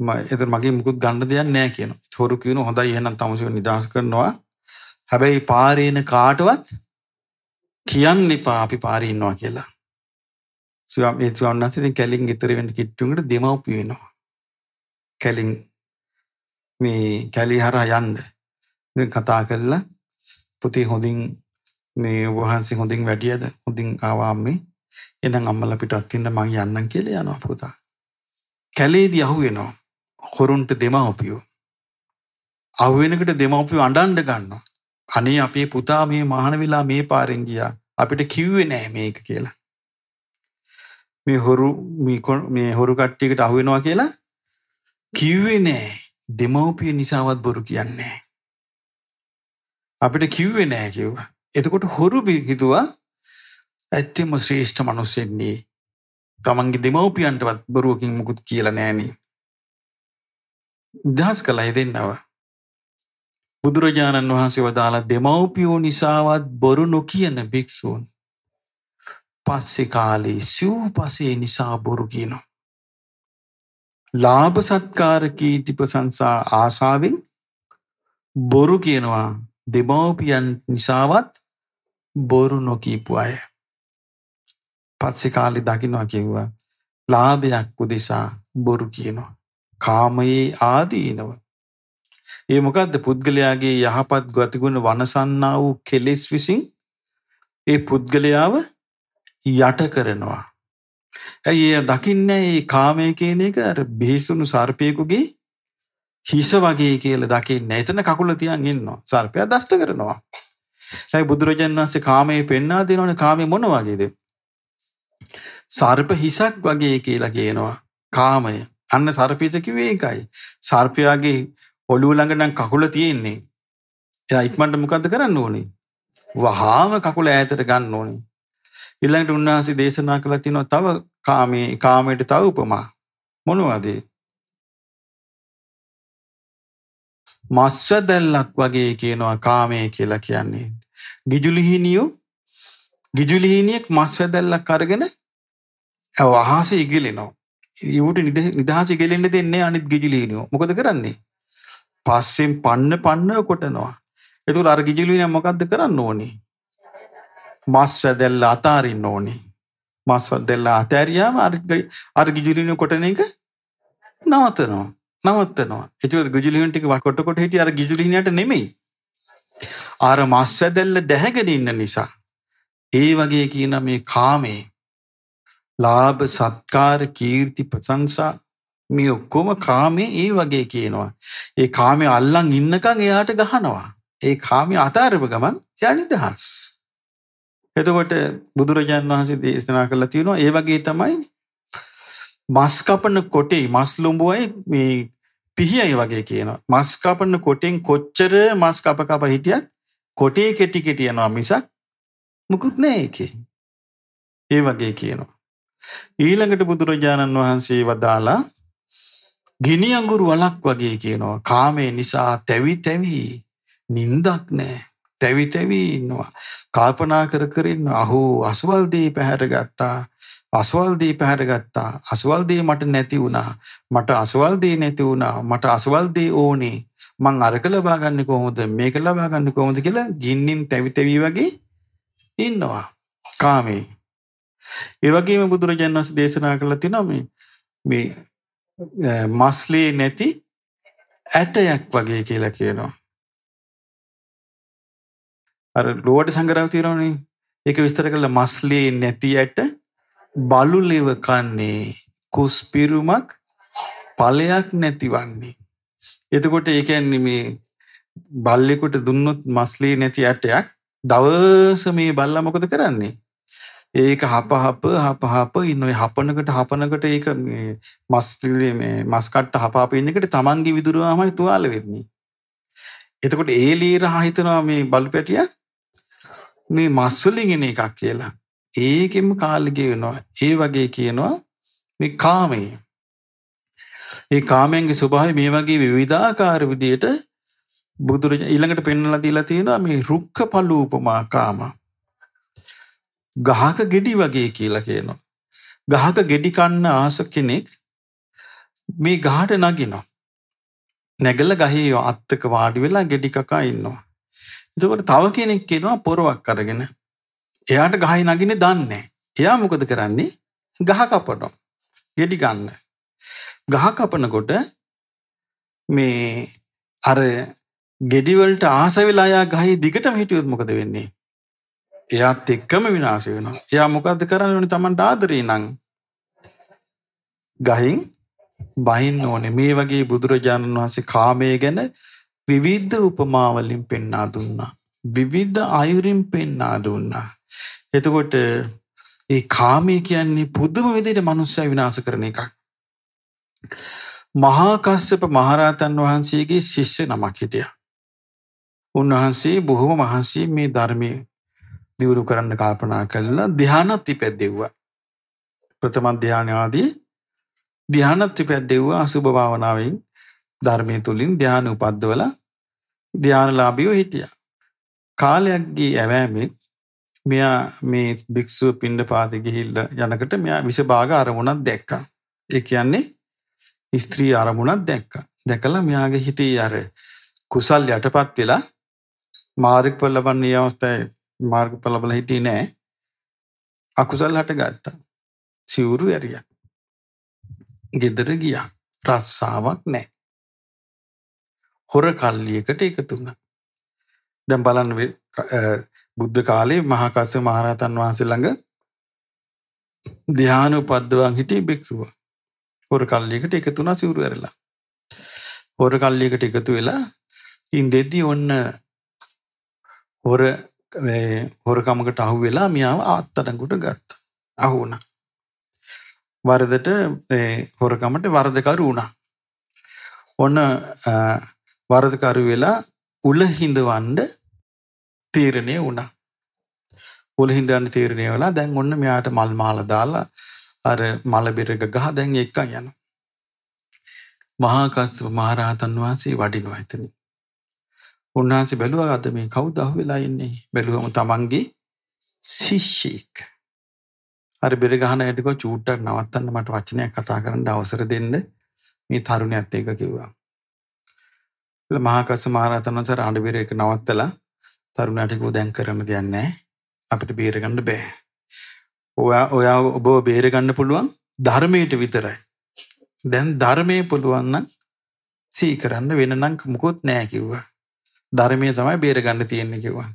මම ඒතර මගේ මුකුත් ගන්න දෙයක් නැහැ කියනවා. හොරු කියනවා හොඳයි එහෙනම් තමසිව නිදහස් කරනවා. හැබැයි පාරේන කාටවත් කියන්න එපා අපි පාරේ ඉන්නවා කියලා. ස්වාමී ස්වාමීන් වහන්සේ ඉතින් කැලින් ගෙතර වෙන්න කිට්ටුන්ට දෙමව්පිය වෙනවා. කැලින් මේ කැලි හරහා යන්න. ඉතින් කතා කළා පුතේ හොඳින් මේ වහන්සේ හොඳින් වැඩියද? හොඳින් ආවා අම්මේ. එහෙනම් අම්මලා පිටත් වෙන්න මං යන්නම් කියලා යනවා පුතා. කැලේදී අහුවෙනවා. හොරුන්ට දෙමව්පියෝ. අහුවෙනකොට දෙමව්පියෝ අඬන්න ගන්නවා. අනේ අපේ පුතා මේ මහාන වෙලා මේ පාරෙන් ගියා. අපිට කිව්වේ නෑ මේක කියලා. මේ හොරු මේ හොරු කට්ටියකට අහුවෙනවා කියලා කිව්වේ නෑ දෙමවපිය නිසාවත් බොරු කියන්නේ. අපිට කිව්වේ නෑ කිව්වා. එතකොට හොරු හිතුවා ඇත්තෙම ශ්‍රේෂ්ඨ මනුස්සෙන්නේ තමන්ගේ දෙමවපියන්ටවත් බොරුවකින් මුකුත් කියලා නෑනී. දහස් කලා හිදෙන්නව. බුදුරජාණන් වහන්සේ වදාලා දෙමව්පියෝ නිසාවත් බොරු නො කියන භික්‍ෂූන් පස්සෙ කාලේ සිව් පසේ නිසා බොරු කියනවා. ලාභ සත්කාරකී තිපසංසා ආසාාවෙන් බොරු කියනවා දෙමවපියන් නිසාවත් බොරු නොකීපු අය. පත්සි කාලි දකිනවා කිව්වා ලාභයක් උදෙසා බොරු කියනවා. කාමයේ ආදීනව. ඒ මොකක්ද පුද්ගලයාගේ යහපත් ගතිගුණ වනසන්නා වූ කෙලෙස් විසින් ඒ පුද්ගලයාව යට කරනවා. ඇයි ඒ දකින්න ඒ කාමය කියන එක බිහිසුණු සර්පයකුගේ හිස වගේ කියල දකින්න එතන කකුල තියන් ඉන්නවා සර්පය දෂ්ට කරනවා. ඇයි බුදුරජන් වන්සේ කාමය පෙන්න්නා දෙනවන කාමය මොන වගේද. සර්ප හිසක් වගේ කියලා කියනවා කාමය අන්න සර්පීතකිවේ එකයි. සර්පයාගේ ඔලූ ළඟනම් කකුල තියෙන්නේ. එය ඉක්මට මොකද කරන්න ඕනේ. වහාම කකුල ඇතට ගන්න ඕනේ. ඉල්ලඟට උන්වහන්සේ දේශනා කළ තිනවා තව කාමයේ කාමයට තව උපමා මොනවාද මස්ස දැල්ලක් වගේ කියනවා කාමය කියලා කියන්නේ ගිජුලිහිනියෝ ගිජුලිහිනියෙක් මස්ස දැල්ලක් අරගෙන ඇව අහස ඉගිලෙනවා ඌට නිදහස ඉගිලෙන්න දෙන්නේ අනිත් ගිජුලිහිනියෝ මොකද කරන්නේ පස්සෙන් පන්න පන්න කොටනවා එතුළ අර ගිජුලිහිනිය මොකද්ද කරන්න ඕනේ මස් වැදැල්ල අතාරින්න ඕනේ මස් දෙල්ලා අතෑරයාම අර ගිජිලිනු කොටන එක නවතනවා නවත්තනවා එචව ගිජිලින්ටික වකොටකොට හිට අර ගිජිලිනට නෙමෙයි ආර මස් වැදැල්ල ඩැහැගෙන ඉන්න නිසා ඒ වගේ කියන මේ කාමේ ලාභ සත්කාර කීර්ති ප්‍රසංසා මේ ඔක්කොම කාමේ ඒ වගේ කියනවා ඒ කාමේ අල්ලං ඉන්නකං එයාට ගහනවා ඒ කාමේ අතාරප ගමන් යනි දහස්. එතකොට බුදුරජාන් වහන්සේ දේශනා කරලා තියෙනවා ඒ වගේ තමයි මස්කපන කොටේ මස්ලුම්ඹුවයි මේ පිහියයි වගේ කියනවා. මස්කපන කොටෙන් කොච්චර මස් කපකප හිටියත් කොටේ කෙටි කෙටියනවා මිසක් මුකුත් නෑ එකේ. ඒ වගේ කියනවා. ඊළඟට බුදුරජාණන් වහන්සේ වදාලා ගිනි අඟුරු වලක් වගේ කියනවා කාමය නිසා තැවි තැවී නින්දක් නෑ තැවිතැවී ඉන්නවා. කල්පනා කර කරන්න අහෝ අස්වල්දී පැහැරගත්තා අස්වල්දී පැහැරගත්තා අස්වල්දී මට නැති වුණා මට අස්වල්දී නැති වුණා මට අස්වල්දී ඕනේ මං අරක ලබාගන්න කොහොමද මේක ලබාගන්න කොහොමද කියලා ගින්නින් තැවිතැවී වගේ ඉන්නවා කාමේ. ඒවගේම බුදුරජාණන්ස දේශනා කළ තිනොම මේ මස්ලේ නැති ඇටයක් වගේ කියලා කියනවා. අර ලෝවට සංගරාව තියෙනවනේ. ඒක විස්තර කළා මස්ලේ නැති ඇට බලුලෙව කන්නේ කුස්පිරුමක් ඵලයක් නැතිවන්නේ. එතකොට ඒ කියන්නේ මේ බල්ලෙකුට දුන්නොත් මස්ලේ නැති ඇටයක් දවස මේ බල්ලා මොකද කරන්නේ? ඒක හප හප හප හප ඉන්න ඔය හපනකට හපනකට ඒක මේ මස්ලේ මේ මස් කට්ට හප හප ඉන්න එකට Tamange විදුරුවාමයි තුවාල වෙන්නේ. එතකොට ඒ ලී රහ හිතනවා මේ බලු පැටියා මේ මස්සලින් එන එකක් කියලා. ඒකෙම කාලෙක වෙනවා. ඒ වගේ කියනවා මේ කාමයේ. ඒ කාමයන්ගේ ස්වභාවය මේ වගේ විවිධාකාර විදියට බුදුරජ ඊළඟට පෙන්වලා දීලා තියෙනවා මේ රුක්ක පලූපමා කාම. ගහක ගෙඩි වගේ කියලා කියනවා. ගහක ගෙඩි කන්න ආස කෙනෙක් මේ ගහට නගිනවා. නැගල ගහේ අත්තක වාඩි වෙලා ගෙඩි කකා ඉන්නවා. එතකොට තව කෙනෙක් කෙනවා පොරුවක් අරගෙන එයාට ගහයි නගෙන දන්නේ එයා මොකද කරන්නේ ගහකපටෝ ගෙඩි ගන්න ගහකපනකොට මේ අර ගෙඩිවලට ආසවෙලායා ගහහි දිගටම හිටියුත් මොකද වෙන්නේ එයාත් එක්කම විනාශ වෙනවා එයා මොකක්ද කරන්න ඕනි තමන්ට ආදරී නං ගහින් බහින් ඕනේ මේ වගේ බුදුරජාණන් වහන්සේ කාමය ගැන විවිධ උපමාවලින් පෙන්නා දුන්නා. විවිධ අයුරින් පෙන්නා දුන්නා. එතකොට ඒ කාමය කියන්නේ පුදුම විදියට මනුස්සය විනාශ කරන එකක්. මහාකස්සප මහරාතන් වහන්සේගේ ශිෂ්‍ය නමක් හිටිය. උන්වහන්සේ බොහොම මහන්සේ මේ ධර්මය දිවුරු කරන්න කල්පනා කරලා දිහානත්ති පැද්දෙව්වා. ප්‍රථම ධ්‍යානවාදී දිහානත්ති පැද්දෙව්වා අසුභභාවනාවෙන් ධර්මය තුළින් ධ්‍යාන උපද්දවල ධ්‍යානලාභියෝ හිටිය. කාලයක්ගේ ඇවෑමෙත් මෙයා මේ භික්‍ෂුව පින්ඩ පාතිගිහිල්ල යනකට මෙයා විසභාග අරමුණක් දැක්ක. එක කියන්නේ ස්ත්‍රී අරමුණක් දැක්ක. දැකලා මෙයාගේ හිතේ අර කුසල් යටපත් වෙලා මාර්ගපල් ලබන්නේ අවස්ථයි මාර්ගපල් ලබල හිටියේ නෑ අකුසල් හට ගත්තා සිවුරු ඇරිය ගෙදර ගියා රස්සාවක් නෑ හොර කල්ලියකට එකතුන්න. දැම් බලන් බුද්ධ කාලේ මහාකස්සය මහරහතන් වහන්සේ ළඟ ධ්‍යාන උපද්දවන් හිටේ භික්ෂුව හොර කල්ලියකට එකතුනා සිවුරු ඇරලා. හොර කල්ලියකට එකතු වෙලා ඉන් දෙද්දී ඔන්න හොර හොරකමකට අහු වෙලා මියාව ආත්තටකුට ගත්ත අහුුණ වරදට හොරකමට වරදකරු වුණා ඔන්න වරදකරු වෙලා උලහිඳවන්ඩ තීරණය වුණා. උලහින්දන්න තීරණය වෙලා දැන් ඔන්න මෙයාට මල් මාල දාලා අර මලබිරක ගහ දැන් එක්කා යන. මහාකස්ව මහරහතන් වහන්සේ වඩිනු ඇතන. උන්වහන්සේ බැලුව අද මේ කවු දහ වෙලා ඉන්නේ බැලුවම තමන්ගේ ශිෂ්ෂීක්. අර බෙරගහන ඇටකෝ චූට්ටක් නවත්තන්න මට වචනයක් කතා කරන්න අවසර දෙන්න මේ තරුණ ඇත්ත එක කිව්වා. මහාකස්ස මහරතන් වහන්සේ රාණ්ඩු බීර එක නවත්තලා තරුණයාට කිව්වා දැන් කරන්න දෙයක් නැහැ. අපිට බේර ගන්න බෑ. ඔයා ඔයා ඔබව බේර ගන්න පුළුවන් ධර්මයට විතරයි. දැන් ධර්මයේ පුළුවන් නම් සී කරන්න වෙන නම් මොකොත් නෑ කිව්වා. ධර්මයේ තමයි බේර ගන්න තියෙන්නේ කිව්වා.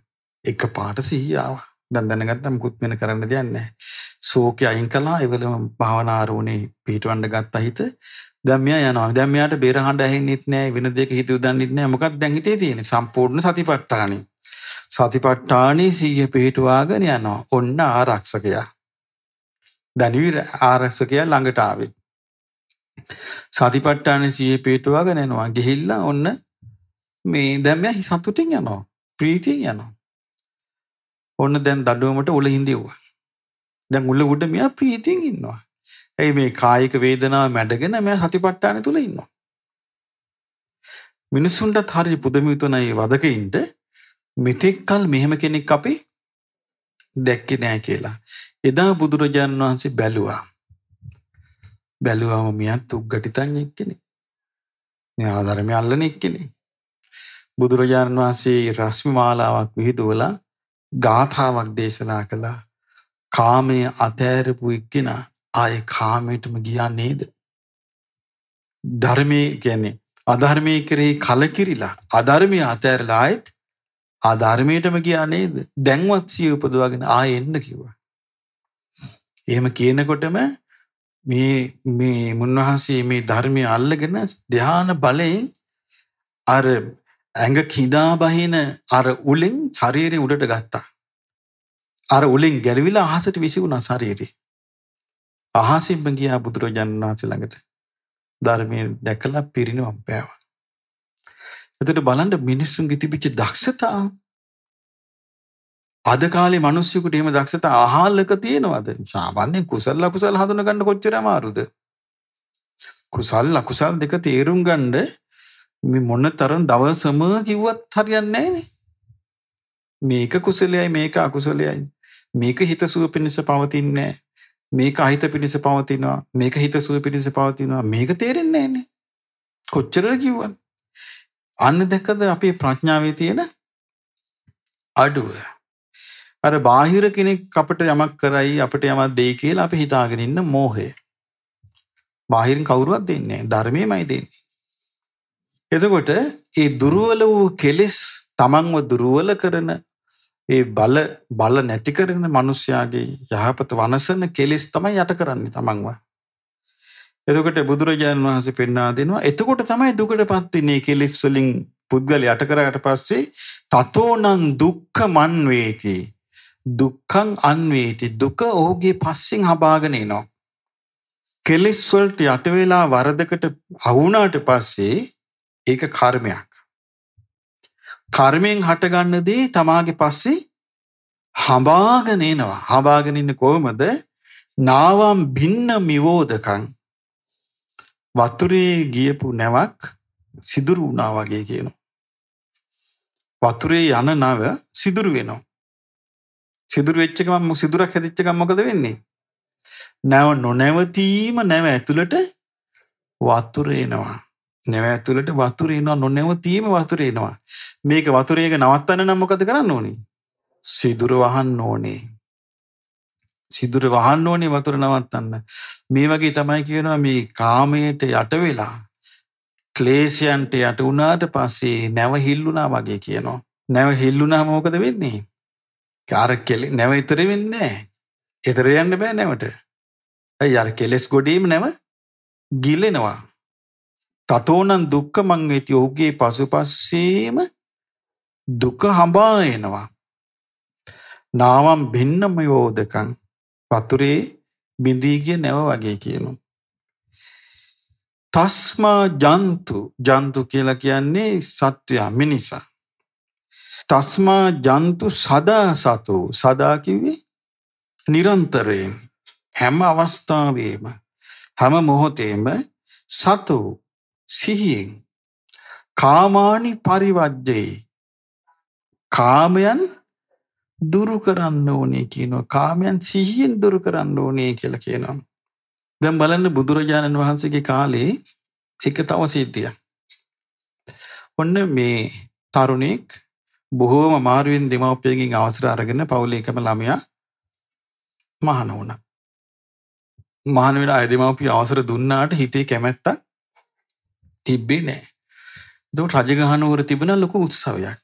එක පාට සිහිය ආවා. දැන් දැනගත්තා මොකුත් වෙන කරන්න දෙයක් නැහැ. ශෝකය අයින් කළා. ඒවලම භාවනා ආරෝණේ පිටවන්න ගත්තා හිත. දැම්මයා යනවා දැම්මයාට බේරහඬ ඇහෙන්නෙත් නෑ වෙන දෙක හිත යොදන්නෙත් නෑ මොකක්ද දැන් හිතේ තියෙන්නේ සම්පූර්ණ සතිපට්ඨානෙ සතිපට්ඨානෙ සිහිය පිහිටුවාගෙන යනවා ඔන්න ආරක්ෂකයා දනිවිර ආරක්ෂකයා ළඟට ආවේ සතිපට්ඨානෙ සිහිය පිහිටුවාගෙන යනවා ගිහිල්ලා ඔන්න මේ දැම්මයා සතුටින් යනවා ප්‍රීතියෙන් යනවා ඔන්න දැන් දඩුවමට උල හිඳිව්වා දැන් උල උඩ මෙයා ප්‍රීතියෙන් ඉන්නවා ඇයි මේ කායික වේදනාව මැඩගෙන මේ හතිපට්ඨාන තුල ඉන්නවා. මිනිසුන්ටත් හරි පුදමිතුනයි වදකින්ට මෙතෙක්කල් මෙහෙම කෙනෙක් අපි දැක්කේ නෑ කියලා. එදා බුදුරජාණන් වහන්සේ බැලුවා. බැලුවම මියත් උග්ගටිතන් එක්කෙනෙක්. මෙයා ධර්මය අල්ලන එක්කෙනෙක්. බුදුරජාණන් වහන්සේ රශ්මි මාලාවක් විහිදුවලා ගාථාවක් දේශනා කළා. කාමයේ අතෑරපු එක්කෙනා ආය කාමයටම ගියා නේද. ධර්මය ගැනේ අධර්මය කරේ කලකිරිලා අධර්මය අතෑරලා ආයෙත් ආධර්මයටම ගියා නේද දැන්වත් සිය උපදවාගෙන ආය එන්න කිව්වා. එහෙම කියනකොටම මේ මේ මුන්වහන්සේ මේ ධර්මය අල්ලගෙන ධ්‍යාන බලයෙන් අර ඇඟ කිදා බහින අර උලෙන් ශරීරය උඩට ගත්තා. අර උලෙන් ගැලවිලා අහසට විසි වුණා ශරීරේ. අහසිම්ම ගියා බුදුරජාණන් වහන්සේ ළඟට ධර්මය දැකලා පිරිනවම් පෑව. එතට බලන්ට මිනිස්සුන් ගිතිපිච්චි දක්ෂතා අද කාලේ මිනිස්සුන්ට එහෙම දක්ෂතා අහාලක තියෙනවද? සාමාන්‍යයෙන් කුසල ලකුසල හඳුන ගන්න කොච්චර අමාරුද? කුසල් ලකුසල් දෙක තේරුම් ගන්න මේ මොන තරම් දවසම කිව්වත් හරියන්නේ නැහැනේ. මේක කුසලයයි මේක අකුසලයයි. මේක හිතසුව පිණිස පවතින්නේ නැහැ. මේක අහිත පිණිස පවතිනවා මේක හිත සුව පිණිස පවතිනවා මේක තේරෙන්නේ නැහැ කොච්චර කිව්වද අන්න දැකද අපේ ප්‍රඥාවේ තියෙන අඩුව අර බාහිර කෙනෙක් අපට යමක් කරයි අපට යමක් දෙයි කියලා අපි හිතාගෙන ඉන්න මෝහය බාහිරින් කවුරුවත් දෙන්නේ ධර්මයමයි දෙන්නේ එතකොට ඒ දුර්වල වූ කෙලෙස් තමන්ව දුර්වල කරන ඒ බල බල නැති කරන මිනිස්යාගේ යහපත වනසන කෙලෙස් තමයි යට කරන්නේ තමන්ව. එතකොට බුදුරජාණන් වහන්සේ පෙන්වා දෙනවා එතකොට තමයි දුකටපත් වෙන්නේ කෙලෙස් වලින් පුද්ගල යට කරාට පස්සේ තතෝනම් දුක්ඛ මන් වේති. දුක්ඛං අන්වේති දුක ඔහුගේ පස්සෙන් හබාගෙන එනවා. කෙලෙස් වලට යට වෙලා වරදකට අහුණාට පස්සේ ඒක කර්මයක්. කර්මයෙන් හටගන්න දේ තමාගේ පස්සේ හඹාගෙන එනවා. හඹාගෙන ඉන්නේ කොහමද? නාවම් භින්න මිවෝදකං වතුරේ ගියපු නැවක් සිදුරු වුණා වගේ කියනවා. වතුරේ යන නව සිදුරු වෙනවා. සිදුරු වෙච්ච ගමන් සිදුරක් හැදිච්ච ගමන් මොකද වෙන්නේ? නැව නොනැවතීම නැව ඇතුළට වතුර එනවා. නැව ඇතුළට වතුර එනවා නොනැවතීම වතුර එනවා. මේක වතුරේක නවත්තන්න නම් මොකද කරන්න ඕනේ? සිදුර වහන්න ඕනේ. සිදුර වහන්න ඕනේ වතුර නවත්තන්න. මේ වගේ තමයි කියනවා මේ කාමයට යට වෙලා ක්ලේශයන්ට යට වුණාට පස්සේ නැව හිල්ලුණා වගේ කියනවා. නැව හිල්ලුණාම මොකද වෙන්නේ? කාර කෙලෙ නැව ඉතර වෙන්නේ නැහැ. ඉතර යන්න බෑ නැවට. අර කෙලස් ගොඩීම නැව ගිලෙනවා. තතෝනන් දුක්ඛ මං වෙති ඔහුගේ පසුපස්සේම දුක හඹා එනවා. නාමම් භින්නම යෝදකං වතුරේ බිඳී ගිය නැව වගේ කියනවා. තස්මා ජන්තු ජන්තු කියලා කියන්නේ සත්වයා මිනිසා. තස්මා ජන්තු සදා සතු සදා කිව්වේ නිරන්තරයෙන් හැම අවස්ථාවේම හැම මොහොතේම සතු සිහියෙන් කාමානි පරිවජ්ජේ කාමයන් දුරු කරන්න ඕනේ කියනවා කාමයන් සිහියෙන් දුරු කරන්න ඕනේ කියලා කියනවා දැන් බලන්න බුදුරජාණන් වහන්සේගේ කාලේ එක තව සිද්ධියක් ඔන්න මේ තරුණෙක් බොහෝම මාරුවෙන් දෙමව්පියගෙන් අවසර අරගෙන පවුලේ එකම ළමයා මහාන වුණා. මහාන වෙන අය දෙමව්පිය අවසර දුන්නාට හිතේ කැමැත්තක් තිබ්බේ නෑ. දොට රජගහනුවර තිබෙන ලොකු උත්සවයක්.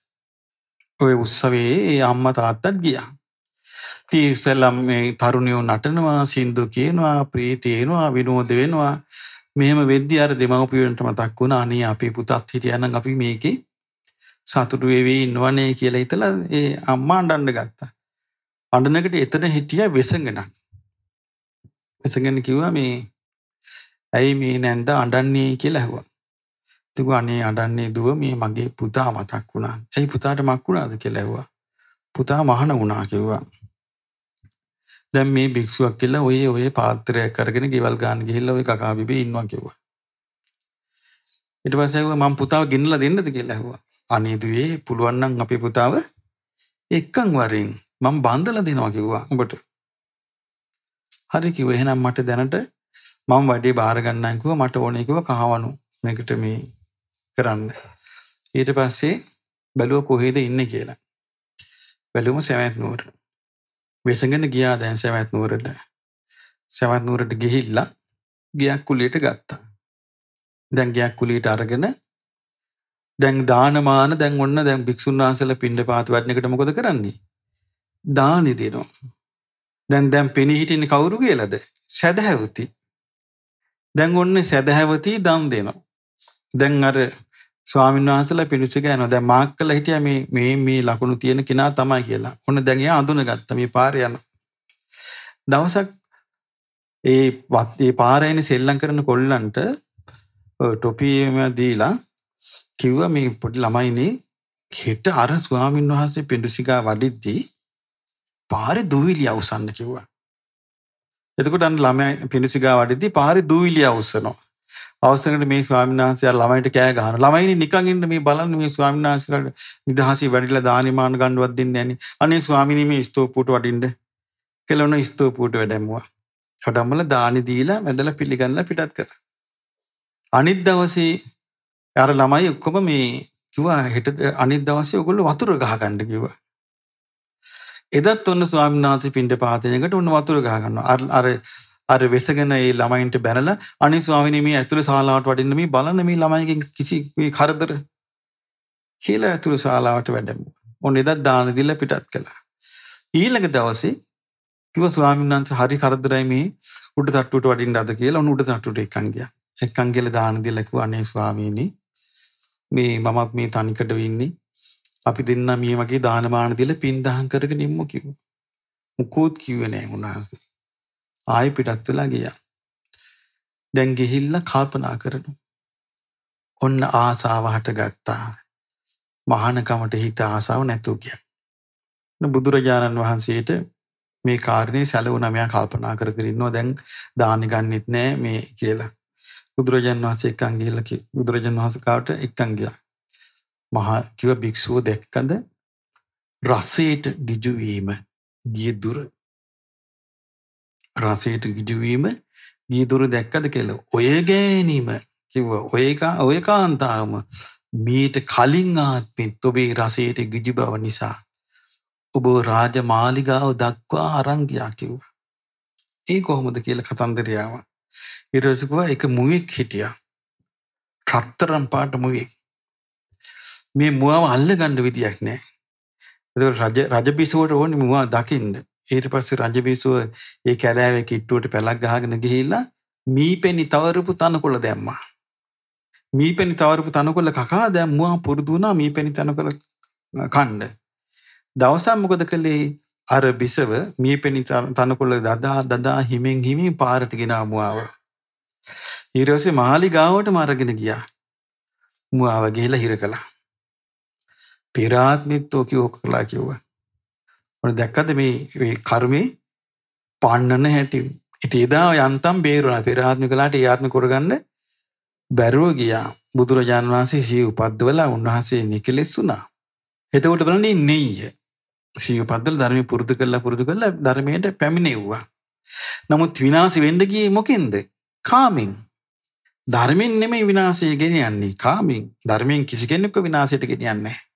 ඔය උත්සවේ ඒ අම්ම තාත්තත් ගියා. තිස්සල්ලම් තරුණයෝ නටනවා සින්දු කියනවා ප්‍රීතියෙනවා විනෝද වෙනවා මෙහම වෙද්‍ය අර දෙමවපියන්ට මතක් වුණ අනේ අපි පුතත් හිටියන අපි මේකේ සතුටු වෙවී ඉන්නවනේ කියලා හිතල ඒ අම්මා අන්ඩන්ඩ ගත්තා. අඩනකට එතන හිටිය වෙසගෙනක්. වෙසගෙන කිව්වා මේ ඇයි මේ නැන්ද අඩන්නේ කියලා ඇහවා. තුව අනේ අඩන්නේ දුව මේ මගේ පුතා මතක් වුණා. ඇයි පුතාට මක් වුණාද කියලා ඇහුවා. පුතා මහන වුණා කිව්වා. දැන් මේ භික්ෂුවක් කියලා ඔය ඔය පාත්‍රය කරගෙන ගෙවල් ගාන ගිහිල්ලා ඔය කකා බිබේ ඉන්නවා කිව්වා. ඊට පස්සේ ඇහුවා මම පුතාව ගෙන්නලා දෙන්නද කියලා ඇහුවා. අනේ දුවේ පුළුවන් නම් අපේ පුතාව එක්කන් වරෙන් මම බන්දලා දෙනවා කිව්වා උඹට. හරි කිව්වා එහෙනම් මට දැනට මම වැඩේ බාර ගන්නයි කිව්වා මට ඕනේ කිව්වා කහවණු මේකට මේ කරන්න. ඊට පස්සේ බැලුව කොහේද ඉන්න කියලා. බැලුම සැවැත් නුවර. වෙසගෙන ගියා දැන් සැවැත් නුවරට. සැවැත් නුවරට ගිහිල්ලා ගයක් කුලියට ගත්තා. දැන් ගයක් කුලියට අරගෙන දැන් දානමාන දැන් ඔන්න දැන් භික්ෂුන් වහන්සේලා පින්ඳ පාත වඩනකට මොකද කරන්නේ? දානි දෙනවා. දැන් දැන් පෙනී හිටින්නේ කවුරු කියලාද? සදහැවති. දැන් ඔන්න සදහැවති දන් දෙනවා. දැන් අර ස්වාමීන් වහන්සලා පිරිස ගෑනවා දැන් මාක් කළා හිටියා මේ මේ මේ ලකුණු තියෙන කෙනා තමයි කියලා. ඔන්න දැන් එයා අඳුනගත්තා මේ පාර යන. දවසක් ඒ වත් ඒ පාරේනේ සෙල්ලම් කරන කොල්ලන්ට ටොපියම දීලා කිව්වා මේ පොඩි ළමයිනේ හෙට අර ස්වාමීන් වහන්සේ පිඬුසිකා වඩිද්දී පාරේ දුවිලිය අවසන්න කිව්වා. එතකොට අන්න ළමයා පිඬුසිකා වඩිද්දී පාරේ දුවිලිය අවසනවා. අවසකට මේ ස්වාමිනාන්සය ළමයිට කෑ ගහන ළමයිනි නිකන්ඉන්න මේ බලන්න මේ ස්වාමිනාන්සලට නිදහසේ වැඩිලා දානිමාන ගණ්ඩුවත් දෙන්න ඇනි අනේ ස්වාමිනී මේ ස්තූපූට වඩින්ඩ කෙලවන ස්තූපූට වැඩැම්වා හඩම්මල දානි දීලා වැදල පිළිගන්නලා පිටත් කර අනිත් දවසේ අර ළමයි ඔක්කොම මේ කිවා හෙට අනිත් දවසේ ඔගොල්ල වතුර ගහගණ්ඩ කිවා එදත් ඔන්න ස්වාමිනාන්සේ පින්ඩ පාතනකට ඔන්න වතුර ගහගන්න අර අර වෙසගෙන ඒ ළමයින්ට බැනලා අනේ ස්වාමීනි මේ ඇතුළේ ශාලාවට වඩින්න මේ බලන්න මේ ළමයිගෙන් කිසි මේ කරදර කියලා ඇතුළේ ශාලාවට වැඩමුවා. ඔන්න එදත් දාන දීලා පිටත් කළා. ඊළඟ දවසේ කිව්ව ස්වාමීන් වහන්සේ හරි කරදරයි මේ උඩ තට්ටුවට වඩින්න අද කියලා උන් උඩ තට්ටුවට එක්කන් ගියා. එක්කන් ගිහලා දාන දීලා කිව්වා අනේ ස්වාමීනි මේ මමත් මේ තනිකඩ වෙන්නේ අපි දෙන්න මේ වගේ දානමාන දීලා පින් දහම් කරගෙන ඉමු කිව්වා. මුකුත් කිව්වේ නෑ උන්වහන්සේ. ආය පිටත් වෙලා ගියා. දැන් ගිහිල්ලා කල්පනා කරනු. ඔන්න ආසාව හටගත්තා. මහානකමට හිත ආසාව නැතුව ගියා. බුදුරජාණන් වහන්සේට මේ කාරණේ සැලවුණා මෙයා කල්පනා කර කර ඉන්නවා දැන් දානි ගන්නෙත් නෑ මේ කියලා. බුදුරජාණන් වහන්සේ එක්කන් ගිහලා කි බුදුරජාණන් වහන්සේ කාට එක්කන් ගියා. මහා කිව භික්ෂුව දැක්කද රසයට ගිජු වීම ගිය දුර රසයට ගිඩුවීම ගීදුර දැක්කද කෙල ඔය ගෑනීම කිව ඔය කාන්තාවම මීට කලින් ආත්මිත් ඔබේ රසයට ගිජි බව නිසා ඔබ රාජ මාලිගාව දක්වා අරංගයා කිව්ව ඒ කොහොමද කියල කතන්දරයාව ඉරසකවා එක මුවෙක් හිටිය රත්තරම් පාට මුවෙක් මේ මුවාව අල්ල ගණ්ඩ විදියක් නෑ රජ පිසුවට ඕනි මවා දකිින්ට ඊට පස්සේ රජබිසුව ඒ කැලෑවේ කිට්ටුවට පැලක් ගහගෙන ගිහිල්ලා මීපෙනි තවරපු තනකොළ දැම්මා. මීපෙනි තවරපු තනකොළ කකා දැම්මවා පුරුදු වුණා මීපෙනි තනකොළ කණ්ඩ. දවසක් මොකද කළේ අර බිසව මීපෙනි තනකොළ දදා දදා හිමෙන් හිමින් පාරට ගෙනා මුවාව. ඊරෝසේ මහලි ගාවට මරගෙන ගියා. මුවාව ගිහිලා හිර කළා. පිරාත්මිත්තෝ කිව්ව කළා කිව්වා. ඕන දැක්කද මේ කර්මය පන්නන හැටි ඉති එදා යන්තම් බේරුණ පෙරාත්මි කලාට යාත්ම කොරගන්න බැරුව ගියා බුදුරජාන් වහන්සේ සිය උපද්දවලා උන්වහන්සේ නිකලෙස් වුනා. එතකොට බලන්නේ නෙයිය සිය පද්දල ධර්මය පුරුදු කරලා පුරුදු කරලා ධර්මයට පැමිණෙව්වා. නමුත් විනාසි වෙන්න ගියේ මොකෙන්ද? කාමෙන්. ධර්මයෙන් නෙමෙයි විනාශය ගෙන යන්නේ කාමෙන්. ධර්මයෙන් කිසි කෙනෙක්ව විනාශයට ගෙනියන්නේ නැහැ.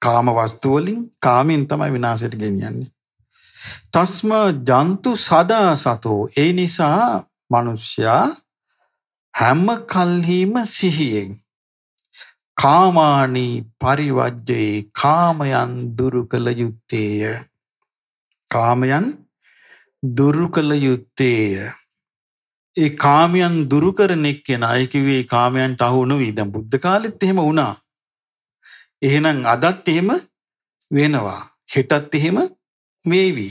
කාම වස්තු වලින් කාමෙන් තමයි විනාශයට ගෙනියන්නේ. තස්ම ජන්තු සදා සතෝ ඒ නිසා මිනිසයා හැම කල්හිම සිහියෙන් කාමානි පරිවජ්ජේ කාමයන් දුරු කළ යුත්තේය කාමයන් දුරු කළ යුත්තේය ඒ කාමයන් දුරු කරන එක්කෙනා ඒ කිව්වේ කාමයන්ට අහු නොවී දැන් බුද්ධ කාලෙත් එහෙම වුණා එහෙනම් අදත් එහෙම වෙනවා. හෙටත් එහෙම වේවි.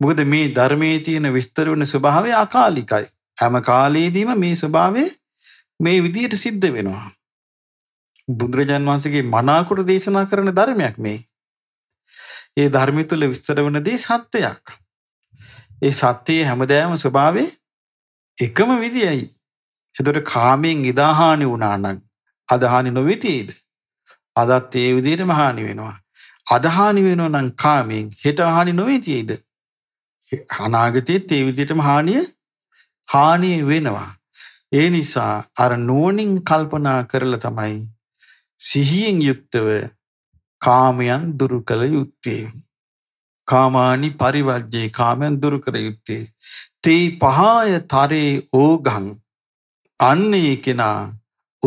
මොකද මේ ධර්මයේ තියෙන විස්තර වෙන ස්වභාවය අකාලිකයි. හැම කාලයේදීම මේ ස්වභාවය මේ විදියට සිද්ධ වෙනවා. බුදුරජාන් වහන්සේගේ මනාකොට දේශනා කරන ධර්මයක් මේ. ඒ ධර්මය තුළ විස්තර වන දේ සත්‍යයක්. ඒ සත්‍යයේ හැමදෑම ස්වභාවය එකම විදියයි. එතකොට කාමයෙන් ඉදාහානි වුණා නම් අදහානි නොවිතේද? අදත් ඒ විදිහටම හානි වෙනවා. අද හානි වෙනවා නම් කාමෙන් හෙට හානි නොවේ තියෙයිද? අනාගතයේත් ඒ විදිහටම හානිය හානිය වෙනවා. ඒ නිසා අර නුවණින් කල්පනා කරලා තමයි සිහියෙන් යුක්තව කාමයන් දුරු කළ යුත්තේ. කාමානි පරිවර්ජ්ජේ කාමයන් දුරු කර යුත්තේ. තේ පහාය තරේ ඕගං අන්නේ කෙනා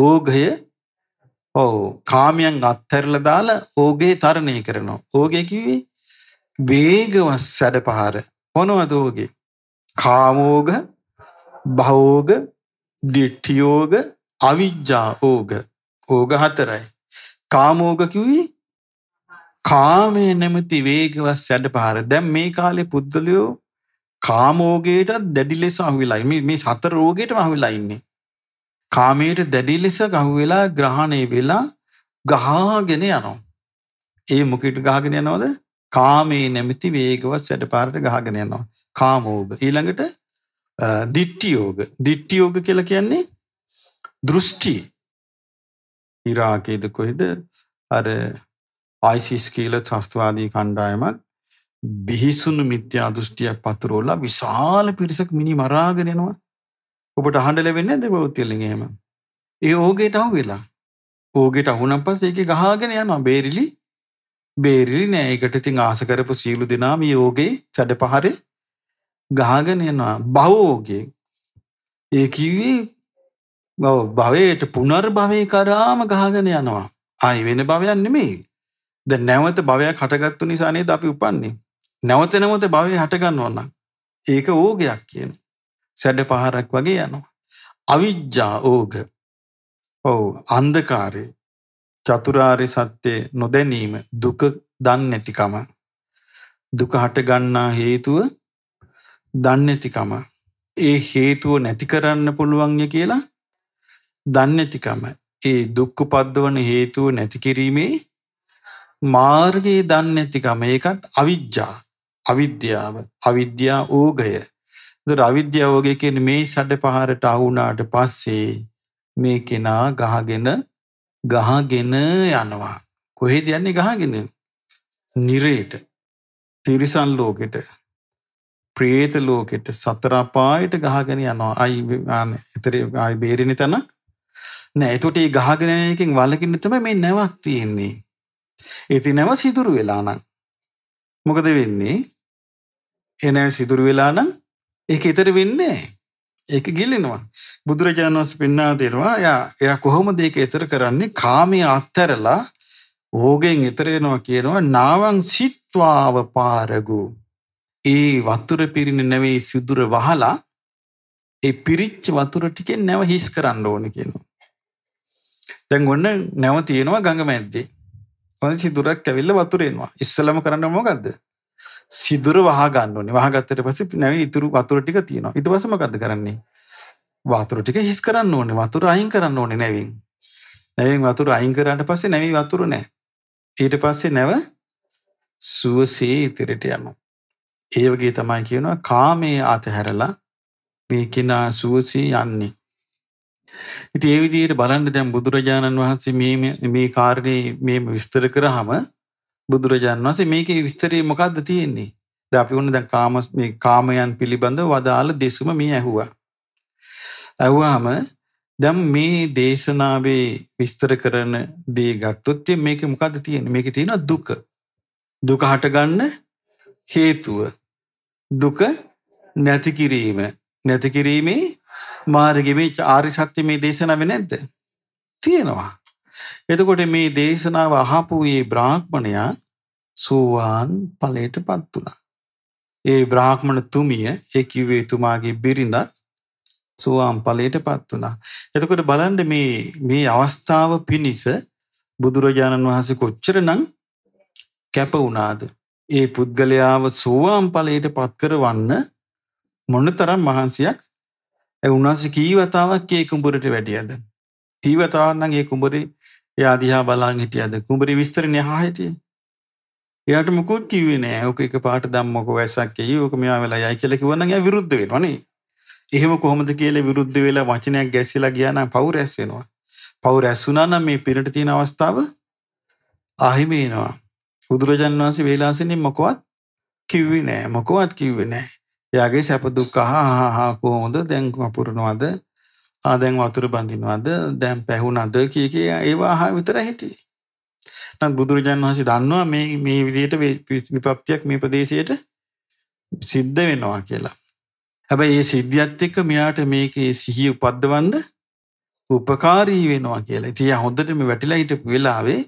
ඕගය ඔව් කාමයන් අත්හැරලා දාලා ඕගේ තරණය කරනවා. ඕගේ කිව්වේ වේගවත් සැඩපහර. මොනවද ඕගේ? කාමෝග, භවෝග, දිඨියෝග, අවිජ්ජා ඕග. ඕග හතරයි. කාමෝග කිව්වේ කාමයේ නැමති වේගවත් සැඩපහර. දැන් මේ කාලේ පුද්ගලයෝ කාමෝගයටත් දැඩි ලෙස අහුවෙලා. මේ මේ සතර රෝගයටම අහුවෙලා ඉන්නේ. කාමයට දැඩි ලෙස ගහුවෙලා ග්‍රහණය වෙලා ගහාගෙන යනවා. ඒ මොකට ගාගෙන යනවද කාමේ නැමිති වේගවත් සැට පාරට ගහගෙන යනවා. කාමෝග ඊළඟට දිට්ටියෝග දිට්ටියෝග කියල කියන්නේ දෘෂ්ටි ඉරාකේද කොහෙද අර අයිසිස් කියීල ත්‍රස්තවාදී කණ්ඩායමක් බිහිසුන් මිත්‍යා දෘෂ්ටියක් පතුරෝල්ලා විශාල පිරිසක් මිනි මරාගෙනනවා ඔබට අහන්ඩ ලැවෙන්න ඇද බෞතිල්ලින් එහෙම ඒ ඕගේට අහු වෙලා ඕගෙට අහුනම් පස් ඒක ගහාගෙන යනවා බේරිලි බේරිලි නෑ එකට ඉතින් ආස කරපු සියලු දෙනාම යෝගේ සැඩ පහරේ ගහගෙන යනවා භවෝගේ ඒ කිව්වේ බව භවයට පුනර් භවය කරාම ගහගෙන යනවා ආයි වෙන භවයන් නෙමෙයි ද නැවත භවයක් හටගත්තු නිසානේද අපි උපන්නේ නැවත නැවත භවය හටගන්න ඕන්න ඒක ඕගයක් කියනවා සැඩ පහරක් වගේ යනවා. අවිජ්ජා ඕග ඔවු අන්දකාරය චතුරාරි සත්‍යය නොදැනීම දුක දන්නැතිකම දුක හටගන්නා හේතුව දන්නැතිකම ඒ හේතුව නැති කරන්න පුළුවන්ය කියලා දන්නැතිකම ඒ දුක්කු පද්දවන හේතුව නැතිකිරීමේ මාර්ගයේ දන්නැතිකම ඒකත් අවිද්ජා අවිද්‍යාව අවිද්‍යා ඕගය ද රවිද්‍යාවගේ කෙන මේ සඩ පහරට අහුනාට පස්සේ මේ කෙනා ගහගෙන ගහගෙන යනවා. කොහේද යන්නේ ගහගෙන නිරේට තිරිසන් ලෝකෙට ප්‍රේත ලෝකෙට සතරාපායට ගහගෙන යනවා අයි එතර අයි බේරණ තැනක් නෑ එතුට ඒ ගහගෙනයකින් වලකින්නතම මේ නැවක් තියෙන්නේ. ඒති නැව සිදුරු වෙලානම්. මොකද වෙන්නේ එනෑ සිදුරු වෙලානම් ඒක ඉතර වෙන්නේ ඒක ගිලිනවා බුදුරජාණන් වහන්සේ පෙන්වා දෙනවා යා එයා කොහොමද ඒක ඉතර කරන්නේ කාමයේ අත්හැරලා ඕගෙන් ඉතර වෙනවා කියනවා නාවං සිත්වාව පාරගු ඒ වතුර පිරින නැවේ සිදුර වහලා ඒ පිරිච්ච වතුර ටිකෙන් නැව හිස් කරන්න ඕන කියනවා දැන් ඔන්න නැව තියෙනවා ගඟ මැද්දේ ඔන්න සිදුරක් ඇවිල්ලා වතුරේනවා ඉස්සලම කරන්න මොකද්ද සිදුර වහ ගන්න වහගත්තට පස නැව ඉතුරු වතුර ටික තියෙනවා ඉට පසම ගද කරන්නේ වතුර ටික හිස් කරන්න ඕනේ වතුර අයින් කරන්න ඕනේ නැවින් නැවින් වතුර අයින් කරට පස්සේ නැවී වතුර නෑ ඊට පස්සේ නැව සුවසේ ඉතිරට යනු ඒවගේ තමයි කියනවා කාමේ අතහැරලා මේ කෙනා සුවසේ යන්නේ ඉති ඒවිදියට බලන්න දැම් බුදුරජාණන් වහන්සේ මේ කාරණය මෙම විස්තර කරහම බුදුරජාන් වසේ මේක විස්තරේ මොකක්ද තියෙන්නේ ද අපි උන්න දැන් කාම කාමයන් පිළිබඳ වදාළ දෙසුම මේ ඇහුවා. ඇව්වාම දැම් මේ දේශනාවේ විස්තර කරන දේ ගත්තොත්ය මේක මොකක්ද තියෙන මේක තියෙන දුක දුක හටගන්න හේතුව දුක නැතිකිරීම නැතිකිරීමේ මාර්ගමේ ආරි සත්‍ය මේ දේශනාව නැද්ද තියෙනවා එතකොට මේ දේශනාව අහපු ඒ බ්‍රාහ්මණයා සෝවාන් ඵලයට පත් වුණා. ඒ බ්‍රාහ්මණ තුමිය ඒ කිව්වේ තුමාගේ බිරිඳත් සෝවාන් ඵලයට පත් වුණා. එතකොට බලන්න මේ මේ අවස්ථාව පිණිස බුදුරජාණන් වහන්සේ කොච්චරනම් කැප වුණාද? ඒ පුද්ගලයාව සෝවාන් ඵලයට පත් කරවන්න මොනතරම් මහන්සියක් ඒ උන්වහන්සේ කී වතාවක් ඒ කුඹරට වැඩියද? කී වතාවක් නම් ඒ කුඹරේ එයා දිහා බලන් හිටියද කුඹරි විස්තරනේ අහා හිටියේ. එයාට මොකුත් කිව්වේ නෑ. ඕක එක පාට දැම්මකෝ ඇසක් කියයි. ඕක මෙයා වෙලා යයි කියලා කිව්වනම් එයා විරුද්ධ වෙනවනේ. එහෙම කොහොමද කියලා විරුද්ධ වෙලා වචනයක් ගැස්සලා ගියා නම් පව් රැස් වෙනවා. පව් රැස් වුණා නම් මේ පිරට තියෙන අවස්ථාව ආහිම එනවා. බුදුරජාන් වහන්සේ වේලාසනින් මොකවත් කිව්වේ නෑ. මොකවත් කිව්වේ නෑ. එයාගේ සැප දුක් අහා කොහොමද දැන් වපුරනවද? ආදැන් වතුර බඳිනවද දැම් පැහුනද කිය කිය ඒවා හා විතර හිටිය. නත් බුදුරජාන් වහසේ දන්නවා මේ මේ විදියට විපත්තියක් මේ ප්‍රදේශයට සිද්ධ වෙනවා කියලා. හැබැයි ඒ සිද්ධියත් එක්ක මෙයාට මේක සිහි උපද්දවන්ඩ උපකාරී වෙනවා කියලා තිය හොඳටම වැටිලා හිටපු වෙලාවේ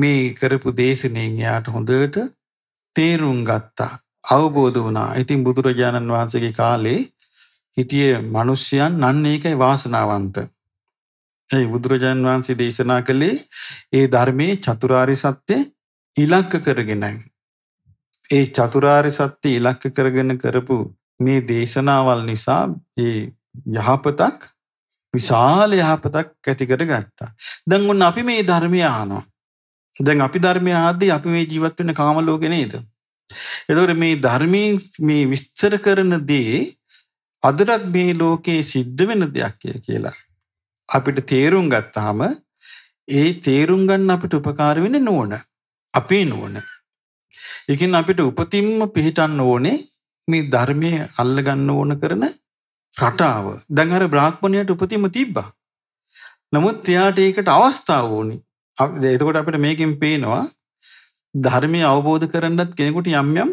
මේ කරපු දේශනයෙන් යාට හොඳට තේරුම් ගත්තා අවබෝධ වනා ඉතින් බුදුරජාණන් වහන්සගේ කාලේ හිටිය මනුෂ්‍යයන් නන්න ඒකයි වාසනාවන්ත. ඇයි බුදුරජාන් වහන්සේ දේශනා කළේ ඒ ධර්මයේ චතුරාරි සත්‍යය ඉලක්ක කරගෙනයි. ඒ චතුරාරි සත්‍යය ඉලක්ක කරගෙන කරපු මේ දේශනාවල් නිසා ඒ යහපතක් විශාල යහපතක් ඇතිකර ගත්තා. දැන් ඔන්න අපි මේ ධර්මය ආනවා. දැන් අපි ධර්මය ආද්දී අපි මේ ජීවත් වෙන කාමලෝකේ නේද? එතකොට මේ ධර්මයෙන් මේ විස්තර කරන දේ අදටත් මේ ලෝකයේ සිද්ධ වෙන දෙයක්ය කියලා. අපිට තේරුම් ගත්තාම ඒ තේරුම් ගන්න අපිට උපකාර වෙන නෝන අපේ නෝන. ඉකින් අපිට උපතින්ම පිහිටන්න ඕනේ මේ ධර්මය අල්ල ගන්න ඕන කරන රටාව දැඟර බ්‍රාහ්මණයට උපතිම තිබ්බා. නමුත් එයාට ඒකට අවස්ථාව ඕනි. එතකොට අපිට මේකින් පේනවා ධර්මය අවබෝධ කරන්නත් කෙනෙකුට යම් යම්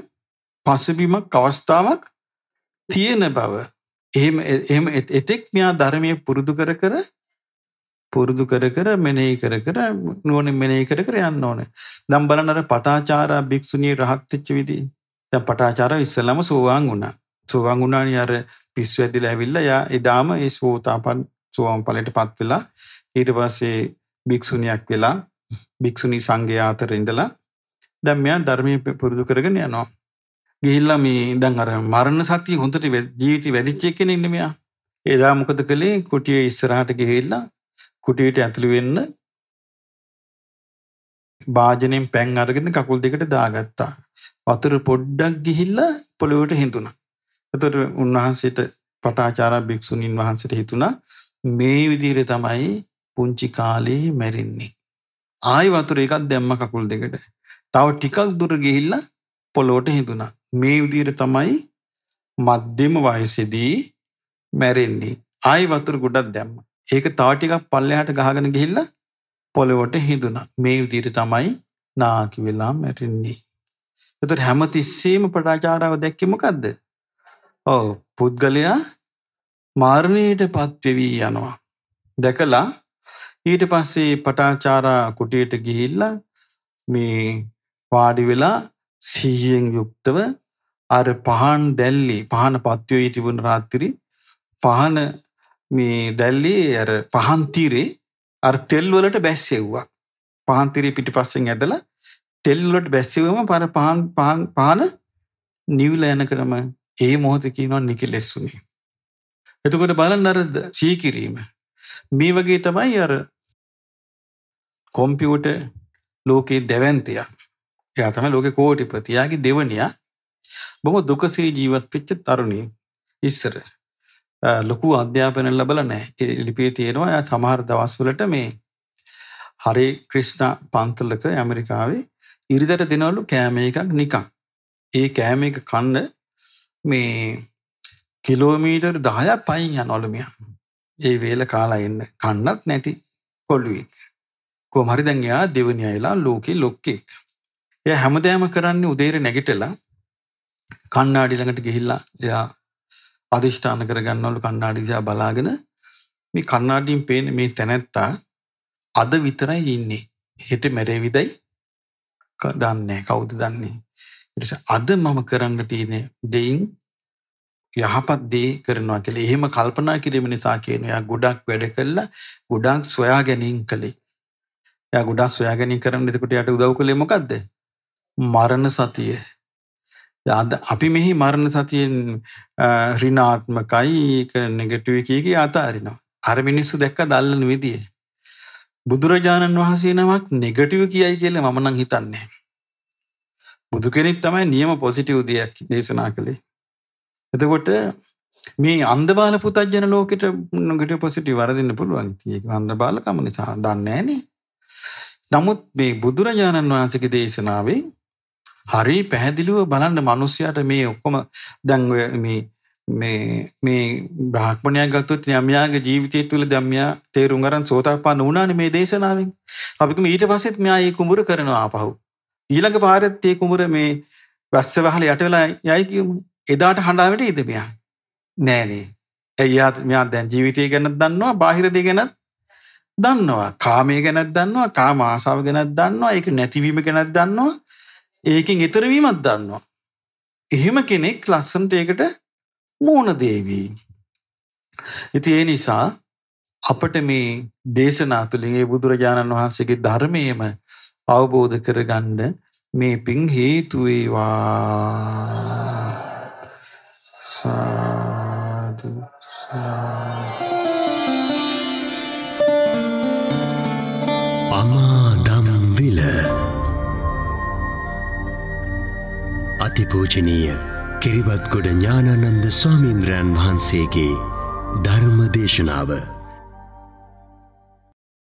පසබිමක් අවස්ථාවක් තියෙන බව එහෙම එහෙම එතෙක් මෙයා ධර්මය පුරුදු කර කර පුරුදු කර කර මෙනෙහි කර කර නුවන මෙනෙහි කර කර යන්න ඕන. දම් බලනර පටාචාර භික්‍ෂුණී රහත්තිච්ච විදී ද පටාචාර ඉස්සලම සෝවාන් වුණා සෝවාන් වුණානි අර පිස්සු ඇදිල ඇවිල්ල යා එදාම ඒ සෝතාපන් සෝවාන් පලට පත් වෙලා ඊට පස්සේ භික්‍ෂුණයක් වෙලා භික්‍ෂුණී සංඝයා අතර ඉඳලා දැම් මෙයා ධර්මය පුරුදු කරගෙන යනවා. ගිහිල්ලා මේ දැන් අර මරණ සතිය හොඳට ජීවිත වැඩිච්චෙක් කෙනෙක් නෙමෙයා. එදා මොකද කළේ කුටිය ඉස්සරහට ගිහිල්ලා කුටියට ඇතුළු වෙන්න භාජනයෙන් පැන් අරගෙන කකුල් දෙකට දාගත්තා. වතුර පොඩ්ඩක් ගිහිල්ලා පොළොවට හිඳුණා. එතකොට උන්වහන්සේට පටාචාර භික්ෂුණීන් වහන්සේට හිතුණා මේ විදිහට තමයි පුංචි කාලේ මැරෙන්නේ. ආයි වතුර එකක් දැම්ම කකුල් දෙකට. තව ටිකක් දුර ගිහිල්ලා පොළොවට හිඳුණා. මේ විදියට තමයි මධ්‍යම වයසෙදී මැරෙන්නේ. ආයි වතුර ගොඩක් දැම්ම. ඒක තාටිකක් පල්ලෙහාට ගහගෙන ගිහිල්ලා පොළොවට හිදුනා. මේ විදියට තමයි නාකි වෙලා මැරෙන්නේ. එතකොට හැමතිස්සෙම ප්‍රාචාරාව දැක්කේ මොකද්ද? ඔව් පුද්ගලයා මරණයටපත් වෙවි යනවා. දැකලා ඊට පස්සේ පටාචාරා කුටියට ගිහිල්ලා මේ වාඩි වෙලා සිහියෙන් යුක්තව අර පහන් දැල්ලි පහන පත්වයෝයි තිබුණ රාත්තිරි පහන මේ දැල්ලේ ඇර පහන්තීරේ අර තෙල්වලට බැස්සෙව්වා පහන්තිරී පිටි පස්සෙන් ඇදල තෙල්ලට බැස්සවම පර පහන් පහන් පාන නිවල යන කරම ඒ මොහොතකී නො නිකි ලෙස්සුනේ. එතකොට බලන් අරද සීකිරීම. මේ වගේ තමයි අර කොම්පියුට ලෝකයේ දැවන්තයක් එයා තම ලෝක කෝටිපතියාගේ දෙවනියා බොම දුකසේ ජීවත් පිච්ච තරුණී ඉස්සර ලොකු අධ්‍යාපන ලබල නෑ ලිපේ තියෙනවා ය සමහර දවස්වලට මේ හරි ක්‍රිෂ්ණ පන්තලක ඇමරිකාවේ ඉරිදට දෙනවලු කෑම එකක් නිකං ඒ කෑම එක කණ්ඩ මේ කිලෝමීටර් දායක් පයින් යන ඔලුමිය ඒ වේල කාලා එන්න කන්නත් නැති කොල්ලුවෙක් කොමරි දැන්යා දෙවනියයිලා ලෝකෙ ලොක්කෙක් එය හැමදෑම කරන්නේ උදේර නැගිටලා කන්නාඩි ළඟට ගිහිල්ලා එයා අධිෂ්ඨාන කරගන්නවලු කන්නාඩි දිහා බලාගෙන මේ කන්නාඩියෙන් පේන මේ තැනැත්තා අද විතරයි ඉන්නේ හෙට මැරේවිදයි දන්නේ කවුද දන්නේ එනිස අද මම කරන්න තියෙන දෙයින් යහපත් දේ කරනවා කියලා එහෙම කල්පනා කිරීම නිසා කියන එයා ගොඩක් වැඩ කළා ගොඩක් සොයා ගැනීම කළේ එයා ගොඩක් සොයා ගැනීම කරන්න එතකොට යට උදව් කළේ මොකද්ද මරණ සතිය. අද අපි මෙහි මරණ සතියෙන් රිනාත්මකයි නෙගටුව කියකි අතාරිනවා. අර මිනිස්සු දැක්ක දල්ලන විදිිය. බුදුරජාණන් වහසේ නමක් නෙගටිව කියයි කියල මනං හිතන්නේ. බුදු කෙනෙක් තමයි නියම පොසිටිව් දෙයක් දේශනා කළේ. එතකොට මේ අන්දබාල පුතජන ලෝකට නොගට පොසිටි වරදින්න පුළුවන් තියක අන්ද බාලකම නිසා දන්නේනේ. නමුත් මේ බුදුරජාණන් වහන්සක දේශනාවේ හරි පැහැදිලිව බලන්න මිනිස්සයාට මේ ඔක්කොම දැන් ඔය මේ මේ මේ බ්‍රහ්මණයක් ගත්තොත් යම්යාගේ ජීවිතය තුළ දැම්යා තේරුම් අරන් සෝතාපන්න වුණානේ මේ දේශනාවෙන්. අපි ඊට පස්සෙත් මෙයා ඒ කුඹුර කරනවා ආපහු. ඊළඟ පාරෙත් ඒ කුඹුර මේ වැස්ස වහල යට වෙලා යයි කියමු. එදාට හඬාවට ඉද මෙයා. නෑ නේ. එයා මෙයා දැන් ජීවිතය ගැනත් දන්නවා, බාහිර දේ ගැනත් දන්නවා. කාමය ගැනත් දන්නවා, කාම ආසාව ගැනත් දන්නවා, ඒක නැතිවීම ගැනත් දන්නවා. ඒකෙන් එතරවීමත් දන්නවා. එහෙම කෙනෙක් ලස්සන්ට ඒකට මූුණදේවී. ඉති ඒ නිසා අපට මේ දේශනා තුළින් ඒ බුදුරජාණන් වහන්සේගේ ධර්මයම අවබෝධ කරගන්න මේ පින් හේතුවේවා
සාධ සාධ
අතිපූජනීය කිරිබත්ගොඩ ඥානනන්ද ස්වාමීන්ද්‍රයන්
වහන්සේගේ ධර්ම දේශනාව